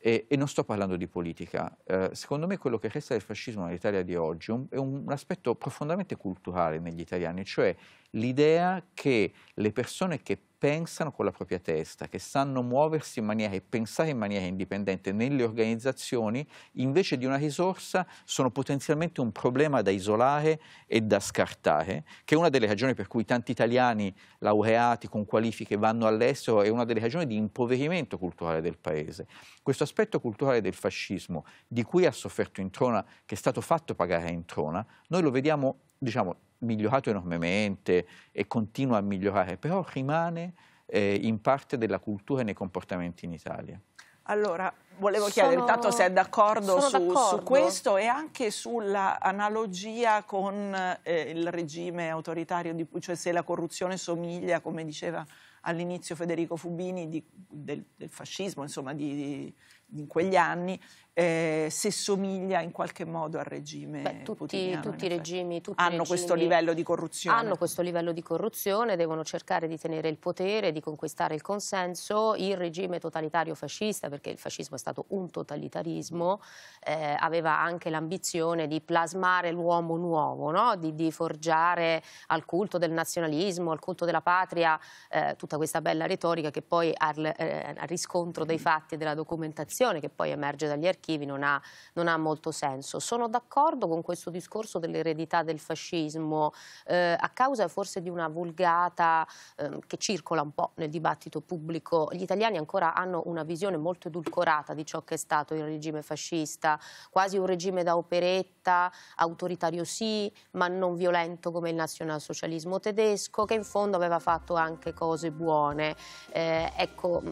E, e, non sto parlando di politica. Eh, secondo me quello che resta del fascismo nell'Italia di oggi un, è un, un, aspetto profondamente culturale negli italiani, cioè l'idea che le persone che pensano con la propria testa, che sanno muoversi in maniera e pensare in maniera indipendente nelle organizzazioni, invece di una risorsa sono potenzialmente un problema da isolare e da scartare, che è una delle ragioni per cui tanti italiani laureati con qualifiche vanno all'estero, è una delle ragioni di impoverimento culturale del paese. Questo aspetto culturale del fascismo, di cui ha sofferto Introna, che è stato fatto pagare a Introna, noi lo vediamo, diciamo, migliorato enormemente e continua a migliorare, però rimane eh, in parte della cultura e nei comportamenti in Italia. Allora, volevo chiedere intanto se è d'accordo su, su, questo e anche sull'analogia con eh, il regime autoritario, di, cioè se la corruzione somiglia, come diceva all'inizio Federico Fubini, di, del, del, fascismo, insomma, di, di, in quegli anni, eh, se somiglia in qualche modo al regime Beh, tutti, tutti i regimi tutti hanno regimi, questo livello di corruzione. Hanno questo livello di corruzione, devono cercare di tenere il potere, di conquistare il consenso. Il regime totalitario fascista, perché il fascismo è stato un totalitarismo, eh, aveva anche l'ambizione di plasmare l'uomo nuovo, no? di, di, forgiare al culto del nazionalismo, al culto della patria, eh, tutta questa bella retorica che poi al, eh, al riscontro dei fatti e della documentazione che poi emerge dagli archivi archivi non ha, non ha molto senso. Sono d'accordo con questo discorso dell'eredità del fascismo eh, a causa forse di una vulgata eh, che circola un po' nel dibattito pubblico. Gli italiani ancora hanno una visione molto edulcorata di ciò che è stato il regime fascista, quasi un regime da operetta, autoritario sì, ma non violento come il nazionalsocialismo tedesco, che in fondo aveva fatto anche cose buone. Eh, ecco,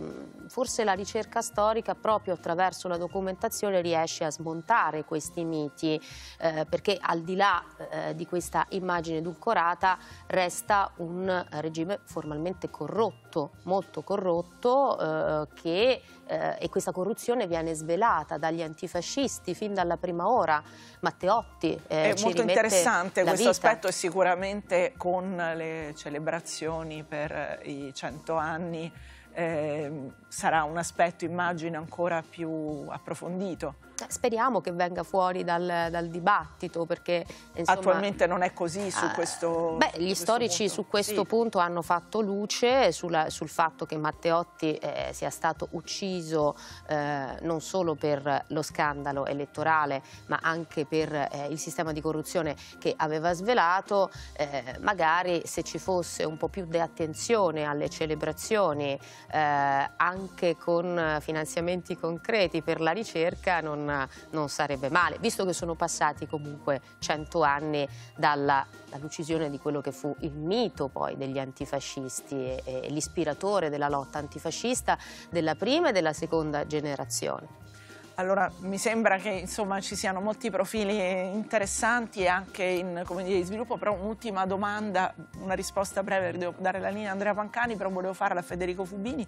forse la ricerca storica proprio attraverso la documentazione narrazione riesce a smontare questi miti, eh, perché al di là eh, di questa immagine edulcorata resta un regime formalmente corrotto, molto corrotto, eh, che, eh, e questa corruzione viene svelata dagli antifascisti fin dalla prima ora. Matteotti eh, È molto interessante questo vita. aspetto e sicuramente con le celebrazioni per i cento anni eh, sarà un aspetto immagino ancora più approfondito. Speriamo che venga fuori dal, dal dibattito perché... Insomma, Attualmente non è così su eh, questo Beh, Gli questo storici punto. su questo sì. punto hanno fatto luce sulla, sul fatto che Matteotti eh, sia stato ucciso eh, non solo per lo scandalo elettorale ma anche per eh, il sistema di corruzione che aveva svelato. Eh, magari se ci fosse un po' più di attenzione alle celebrazioni eh, anche con finanziamenti concreti per la ricerca non non, sarebbe male, visto che sono passati comunque cento anni dalla, dall'uccisione di quello che fu il mito poi degli antifascisti e, e l'ispiratore della lotta antifascista della prima e della seconda generazione. Allora, mi sembra che insomma, ci siano molti profili interessanti e anche in dire, sviluppo, però un'ultima domanda, una risposta breve, devo dare la linea a Andrea Pancani, però volevo farla a Federico Fubini,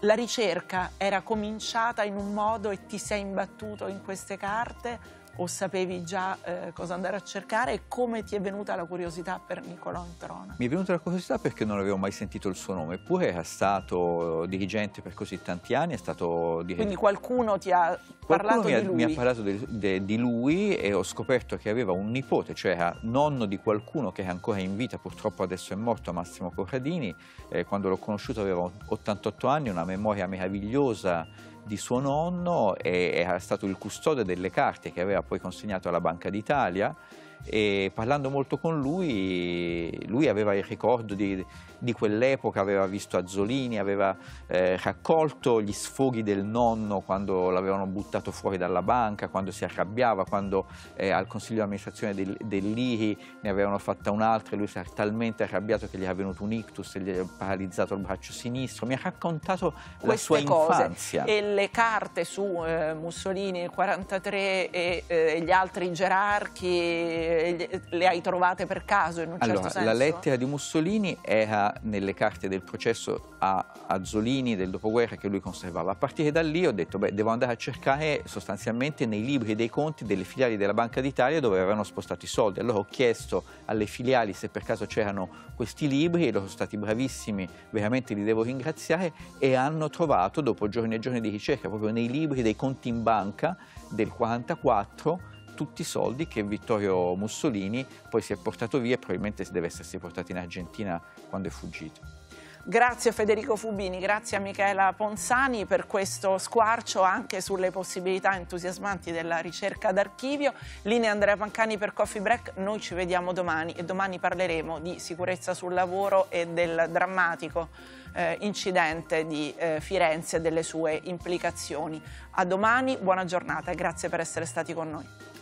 la ricerca era cominciata in un modo e ti sei imbattuto in queste carte o sapevi già eh, cosa andare a cercare e come ti è venuta la curiosità per Niccolò Introna? Mi è venuta la curiosità perché non avevo mai sentito il suo nome, eppure era stato dirigente per così tanti anni, è stato dirigente. Quindi qualcuno ti ha parlato di ha, lui? Mi ha parlato di, de, di, lui e ho scoperto che aveva un nipote, cioè era nonno di qualcuno che è ancora in vita, purtroppo adesso è morto, Massimo Corradini, eh, quando l'ho conosciuto aveva 88 anni, una memoria meravigliosa di suo nonno e era stato il custode delle carte che aveva poi consegnato alla Banca d'Italia e parlando molto con lui, lui aveva il ricordo di, di quell'epoca, aveva visto Azzolini, aveva eh, raccolto gli sfoghi del nonno quando l'avevano buttato fuori dalla banca, quando si arrabbiava, quando eh, al consiglio di amministrazione del, dell'IRI ne avevano fatta un'altra e lui si era talmente arrabbiato che gli era venuto un ictus e gli era paralizzato il braccio sinistro. Mi ha raccontato la sua cose. infanzia. E le carte su eh, Mussolini, nel 43 e eh, gli altri gerarchi, eh, le hai trovate per caso in un certo allora, senso? La lettera di Mussolini era nelle carte del processo a Zolini del dopoguerra che lui conservava. A partire da lì ho detto, beh, devo andare a cercare sostanzialmente nei libri dei conti delle filiali della Banca d'Italia dove avevano spostato i soldi. Allora ho chiesto alle filiali se per caso c'erano questi libri e loro sono stati bravissimi, veramente li devo ringraziare e hanno trovato, dopo giorni e giorni di ricerca, proprio nei libri dei conti in banca del 1944, tutti i soldi che Vittorio Mussolini poi si è portato via e probabilmente deve essersi portato in Argentina quando è fuggito. Grazie Federico Fubini, grazie a Michela Ponzani per questo squarcio anche sulle possibilità entusiasmanti della ricerca d'archivio. Linea Andrea Pancani per Coffee Break, noi ci vediamo domani e domani parleremo di sicurezza sul lavoro e del drammatico eh, incidente di eh, Firenze e delle sue implicazioni. A domani, buona giornata e grazie per essere stati con noi.